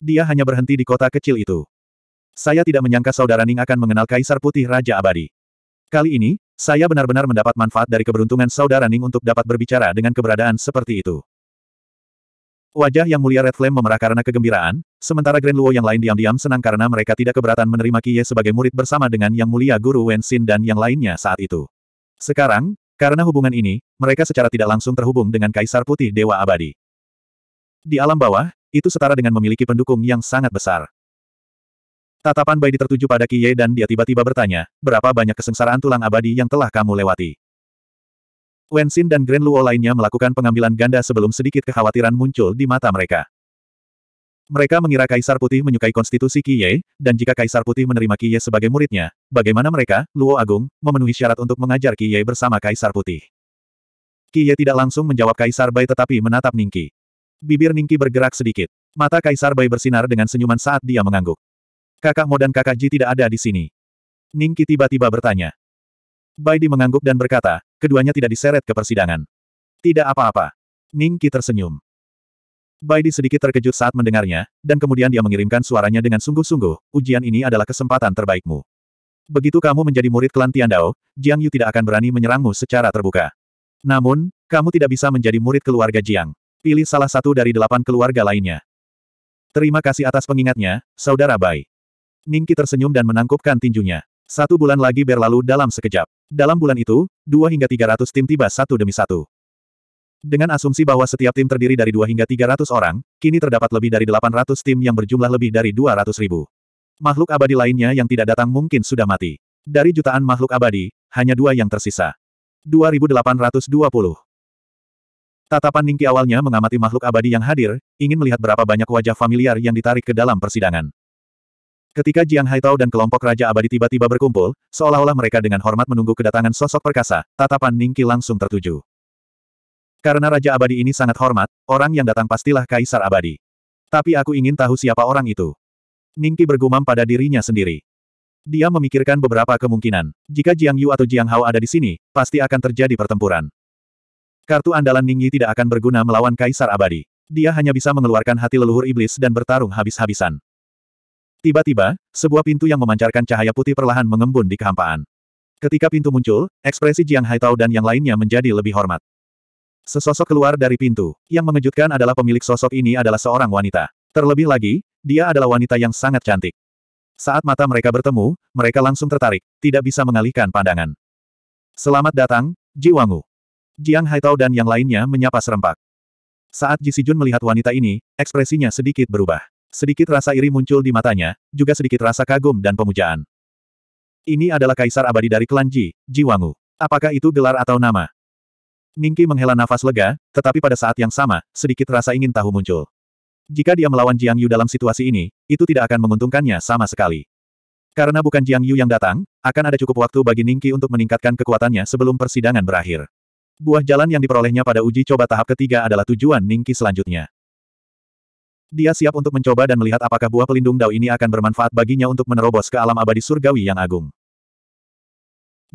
Dia hanya berhenti di kota kecil itu. Saya tidak menyangka saudara Ning akan mengenal Kaisar Putih Raja Abadi. Kali ini, saya benar-benar mendapat manfaat dari keberuntungan saudara Ning untuk dapat berbicara dengan keberadaan seperti itu. Wajah yang mulia Red Flame memerah karena kegembiraan, sementara Grand Luo yang lain diam-diam senang karena mereka tidak keberatan menerima Kie sebagai murid bersama dengan yang mulia Guru Wen Xin dan yang lainnya saat itu. Sekarang, karena hubungan ini, mereka secara tidak langsung terhubung dengan Kaisar Putih Dewa Abadi. Di alam bawah, itu setara dengan memiliki pendukung yang sangat besar. Tatapan Baidi tertuju pada Kiye dan dia tiba-tiba bertanya, berapa banyak kesengsaraan tulang abadi yang telah kamu lewati? Wensin dan Grand Luo lainnya melakukan pengambilan ganda sebelum sedikit kekhawatiran muncul di mata mereka. Mereka mengira Kaisar Putih menyukai konstitusi Kiye, dan jika Kaisar Putih menerima Kiye sebagai muridnya, bagaimana mereka, Luo Agung, memenuhi syarat untuk mengajar Kiye bersama Kaisar Putih? Kiye tidak langsung menjawab Kaisar Bai tetapi menatap Ningki. Bibir Ningki bergerak sedikit. Mata Kaisar Bai bersinar dengan senyuman saat dia mengangguk. Kakak Mo dan kakak Ji tidak ada di sini. Ningki tiba-tiba bertanya. Bai di mengangguk dan berkata, keduanya tidak diseret ke persidangan. Tidak apa-apa. Ningki tersenyum. Baidi sedikit terkejut saat mendengarnya, dan kemudian dia mengirimkan suaranya dengan sungguh-sungguh, ujian ini adalah kesempatan terbaikmu. Begitu kamu menjadi murid klan Tiandao, Jiang Yu tidak akan berani menyerangmu secara terbuka. Namun, kamu tidak bisa menjadi murid keluarga Jiang. Pilih salah satu dari delapan keluarga lainnya. Terima kasih atas pengingatnya, Saudara Bai. Ningki tersenyum dan menangkupkan tinjunya. Satu bulan lagi berlalu dalam sekejap. Dalam bulan itu, dua hingga tiga ratus tim tiba satu demi satu. Dengan asumsi bahwa setiap tim terdiri dari 2 hingga 300 orang, kini terdapat lebih dari 800 tim yang berjumlah lebih dari 200 ribu. Makhluk abadi lainnya yang tidak datang mungkin sudah mati. Dari jutaan makhluk abadi, hanya dua yang tersisa. 2820 Tatapan Ningki awalnya mengamati makhluk abadi yang hadir, ingin melihat berapa banyak wajah familiar yang ditarik ke dalam persidangan. Ketika Jiang Haitao dan kelompok Raja Abadi tiba-tiba berkumpul, seolah-olah mereka dengan hormat menunggu kedatangan sosok perkasa, tatapan Ningki langsung tertuju. Karena Raja Abadi ini sangat hormat, orang yang datang pastilah Kaisar Abadi. Tapi aku ingin tahu siapa orang itu. Ningki bergumam pada dirinya sendiri. Dia memikirkan beberapa kemungkinan. Jika Jiang Yu atau Jiang Hao ada di sini, pasti akan terjadi pertempuran. Kartu andalan Ningyi tidak akan berguna melawan Kaisar Abadi. Dia hanya bisa mengeluarkan hati leluhur iblis dan bertarung habis-habisan. Tiba-tiba, sebuah pintu yang memancarkan cahaya putih perlahan mengembun di kehampaan. Ketika pintu muncul, ekspresi Jiang Haitao dan yang lainnya menjadi lebih hormat. Sesosok keluar dari pintu. Yang mengejutkan adalah pemilik sosok ini adalah seorang wanita. Terlebih lagi, dia adalah wanita yang sangat cantik. Saat mata mereka bertemu, mereka langsung tertarik, tidak bisa mengalihkan pandangan. Selamat datang, Ji Wangu. Jiang Haitao dan yang lainnya menyapa serempak. Saat Ji Sijun melihat wanita ini, ekspresinya sedikit berubah. Sedikit rasa iri muncul di matanya, juga sedikit rasa kagum dan pemujaan. Ini adalah kaisar abadi dari klan Ji, Ji Wangu. Apakah itu gelar atau nama? Ningki menghela nafas lega, tetapi pada saat yang sama, sedikit rasa ingin tahu muncul. Jika dia melawan Jiang Yu dalam situasi ini, itu tidak akan menguntungkannya sama sekali. Karena bukan Jiang Yu yang datang, akan ada cukup waktu bagi Ningki untuk meningkatkan kekuatannya sebelum persidangan berakhir. Buah jalan yang diperolehnya pada uji coba tahap ketiga adalah tujuan Ningki selanjutnya. Dia siap untuk mencoba dan melihat apakah buah pelindung Dao ini akan bermanfaat baginya untuk menerobos ke alam abadi surgawi yang agung.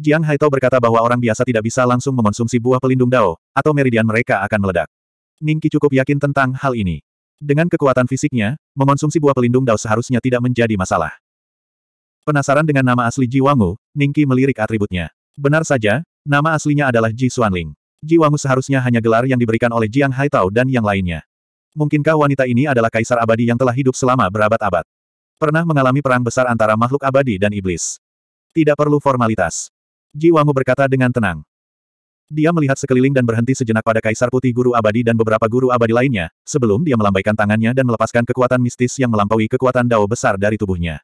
Jiang Haitao berkata bahwa orang biasa tidak bisa langsung mengonsumsi buah pelindung dao, atau meridian mereka akan meledak. Ningki cukup yakin tentang hal ini. Dengan kekuatan fisiknya, mengonsumsi buah pelindung dao seharusnya tidak menjadi masalah. Penasaran dengan nama asli Ji Wangu, Ningki melirik atributnya. Benar saja, nama aslinya adalah Ji Xuanling. Ji Wangu seharusnya hanya gelar yang diberikan oleh Jiang Haitao dan yang lainnya. Mungkinkah wanita ini adalah kaisar abadi yang telah hidup selama berabad-abad? Pernah mengalami perang besar antara makhluk abadi dan iblis. Tidak perlu formalitas. Ji berkata dengan tenang. Dia melihat sekeliling dan berhenti sejenak pada Kaisar Putih Guru Abadi dan beberapa guru abadi lainnya, sebelum dia melambaikan tangannya dan melepaskan kekuatan mistis yang melampaui kekuatan dao besar dari tubuhnya.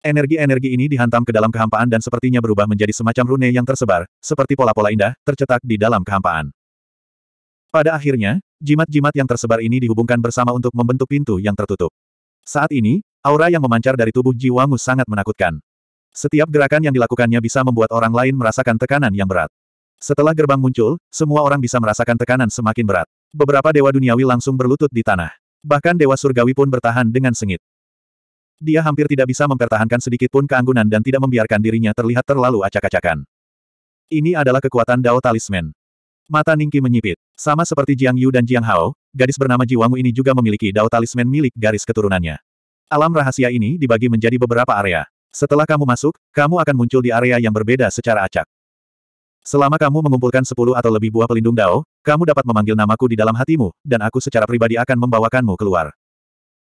Energi-energi ini dihantam ke dalam kehampaan dan sepertinya berubah menjadi semacam rune yang tersebar, seperti pola-pola indah, tercetak di dalam kehampaan. Pada akhirnya, jimat-jimat yang tersebar ini dihubungkan bersama untuk membentuk pintu yang tertutup. Saat ini, aura yang memancar dari tubuh Ji Wangu sangat menakutkan. Setiap gerakan yang dilakukannya bisa membuat orang lain merasakan tekanan yang berat. Setelah gerbang muncul, semua orang bisa merasakan tekanan semakin berat. Beberapa dewa duniawi langsung berlutut di tanah. Bahkan dewa surgawi pun bertahan dengan sengit. Dia hampir tidak bisa mempertahankan sedikit pun keanggunan dan tidak membiarkan dirinya terlihat terlalu acak-acakan. Ini adalah kekuatan Dao Talisman. Mata Ningki menyipit. Sama seperti Jiang Yu dan Jiang Hao, gadis bernama Jiwangu ini juga memiliki Dao Talisman milik garis keturunannya. Alam rahasia ini dibagi menjadi beberapa area. Setelah kamu masuk, kamu akan muncul di area yang berbeda secara acak. Selama kamu mengumpulkan sepuluh atau lebih buah pelindung dao, kamu dapat memanggil namaku di dalam hatimu, dan aku secara pribadi akan membawakanmu keluar.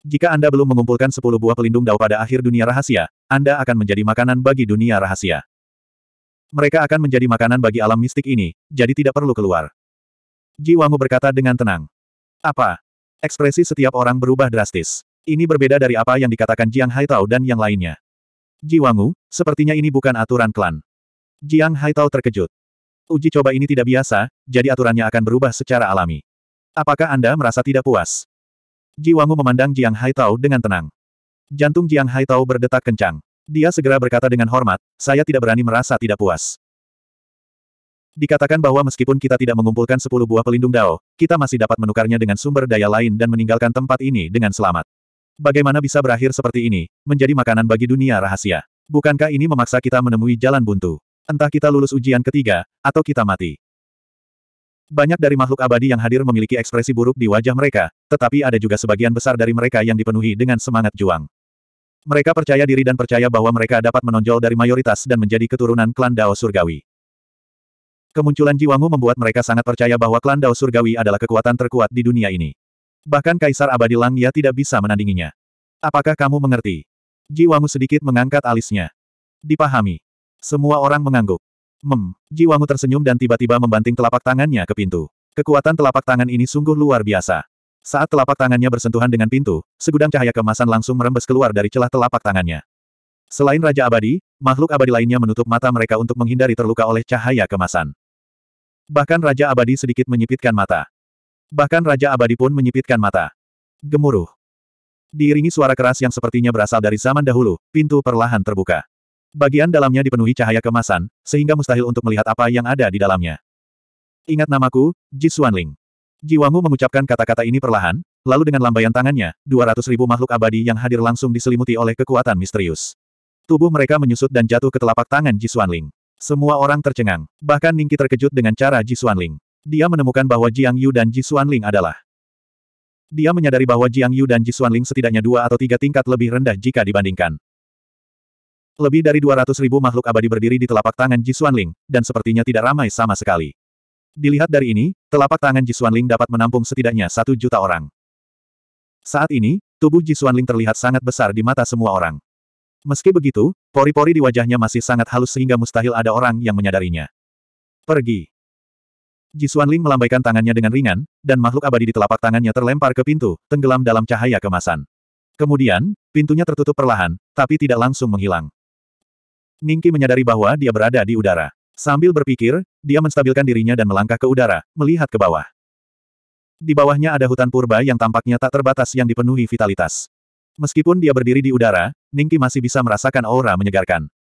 Jika Anda belum mengumpulkan sepuluh buah pelindung dao pada akhir dunia rahasia, Anda akan menjadi makanan bagi dunia rahasia. Mereka akan menjadi makanan bagi alam mistik ini, jadi tidak perlu keluar. Ji Wangu berkata dengan tenang. Apa? Ekspresi setiap orang berubah drastis. Ini berbeda dari apa yang dikatakan Jiang Haitao dan yang lainnya. Jiwangu, sepertinya ini bukan aturan klan. Jiang Haitao terkejut. Uji coba ini tidak biasa, jadi aturannya akan berubah secara alami. Apakah Anda merasa tidak puas? Jiwangu memandang Jiang Haitao dengan tenang. Jantung Jiang Haitao berdetak kencang. Dia segera berkata dengan hormat, saya tidak berani merasa tidak puas. Dikatakan bahwa meskipun kita tidak mengumpulkan sepuluh buah pelindung dao, kita masih dapat menukarnya dengan sumber daya lain dan meninggalkan tempat ini dengan selamat. Bagaimana bisa berakhir seperti ini, menjadi makanan bagi dunia rahasia? Bukankah ini memaksa kita menemui jalan buntu? Entah kita lulus ujian ketiga, atau kita mati. Banyak dari makhluk abadi yang hadir memiliki ekspresi buruk di wajah mereka, tetapi ada juga sebagian besar dari mereka yang dipenuhi dengan semangat juang. Mereka percaya diri dan percaya bahwa mereka dapat menonjol dari mayoritas dan menjadi keturunan klan Dao Surgawi. Kemunculan Jiwangu membuat mereka sangat percaya bahwa klan Dao Surgawi adalah kekuatan terkuat di dunia ini. Bahkan Kaisar Abadi Langya tidak bisa menandinginya. Apakah kamu mengerti? Ji Wangu sedikit mengangkat alisnya. Dipahami. Semua orang mengangguk. Mem, Ji Wangu tersenyum dan tiba-tiba membanting telapak tangannya ke pintu. Kekuatan telapak tangan ini sungguh luar biasa. Saat telapak tangannya bersentuhan dengan pintu, segudang cahaya kemasan langsung merembes keluar dari celah telapak tangannya. Selain Raja Abadi, makhluk abadi lainnya menutup mata mereka untuk menghindari terluka oleh cahaya kemasan. Bahkan Raja Abadi sedikit menyipitkan mata. Bahkan Raja Abadi pun menyipitkan mata. Gemuruh. Diiringi suara keras yang sepertinya berasal dari zaman dahulu, pintu perlahan terbuka. Bagian dalamnya dipenuhi cahaya kemasan, sehingga mustahil untuk melihat apa yang ada di dalamnya. Ingat namaku, Ji Xuanling. Jiwamu mengucapkan kata-kata ini perlahan, lalu dengan lambaian tangannya, 200 ribu makhluk abadi yang hadir langsung diselimuti oleh kekuatan misterius. Tubuh mereka menyusut dan jatuh ke telapak tangan Ji Xuanling. Semua orang tercengang, bahkan Ningki terkejut dengan cara Ji Xuanling. Dia menemukan bahwa Jiang Yu dan Ji Xuanling adalah. Dia menyadari bahwa Jiang Yu dan Ji Xuanling setidaknya dua atau tiga tingkat lebih rendah jika dibandingkan. Lebih dari 200 ribu makhluk abadi berdiri di telapak tangan Ji Xuanling, dan sepertinya tidak ramai sama sekali. Dilihat dari ini, telapak tangan Ji Xuanling dapat menampung setidaknya satu juta orang. Saat ini, tubuh Ji Xuanling terlihat sangat besar di mata semua orang. Meski begitu, pori-pori di wajahnya masih sangat halus sehingga mustahil ada orang yang menyadarinya. Pergi. Jisuan Ling melambaikan tangannya dengan ringan, dan makhluk abadi di telapak tangannya terlempar ke pintu, tenggelam dalam cahaya kemasan. Kemudian, pintunya tertutup perlahan, tapi tidak langsung menghilang. Ningki menyadari bahwa dia berada di udara. Sambil berpikir, dia menstabilkan dirinya dan melangkah ke udara, melihat ke bawah. Di bawahnya ada hutan purba yang tampaknya tak terbatas yang dipenuhi vitalitas. Meskipun dia berdiri di udara, Ningki masih bisa merasakan aura menyegarkan.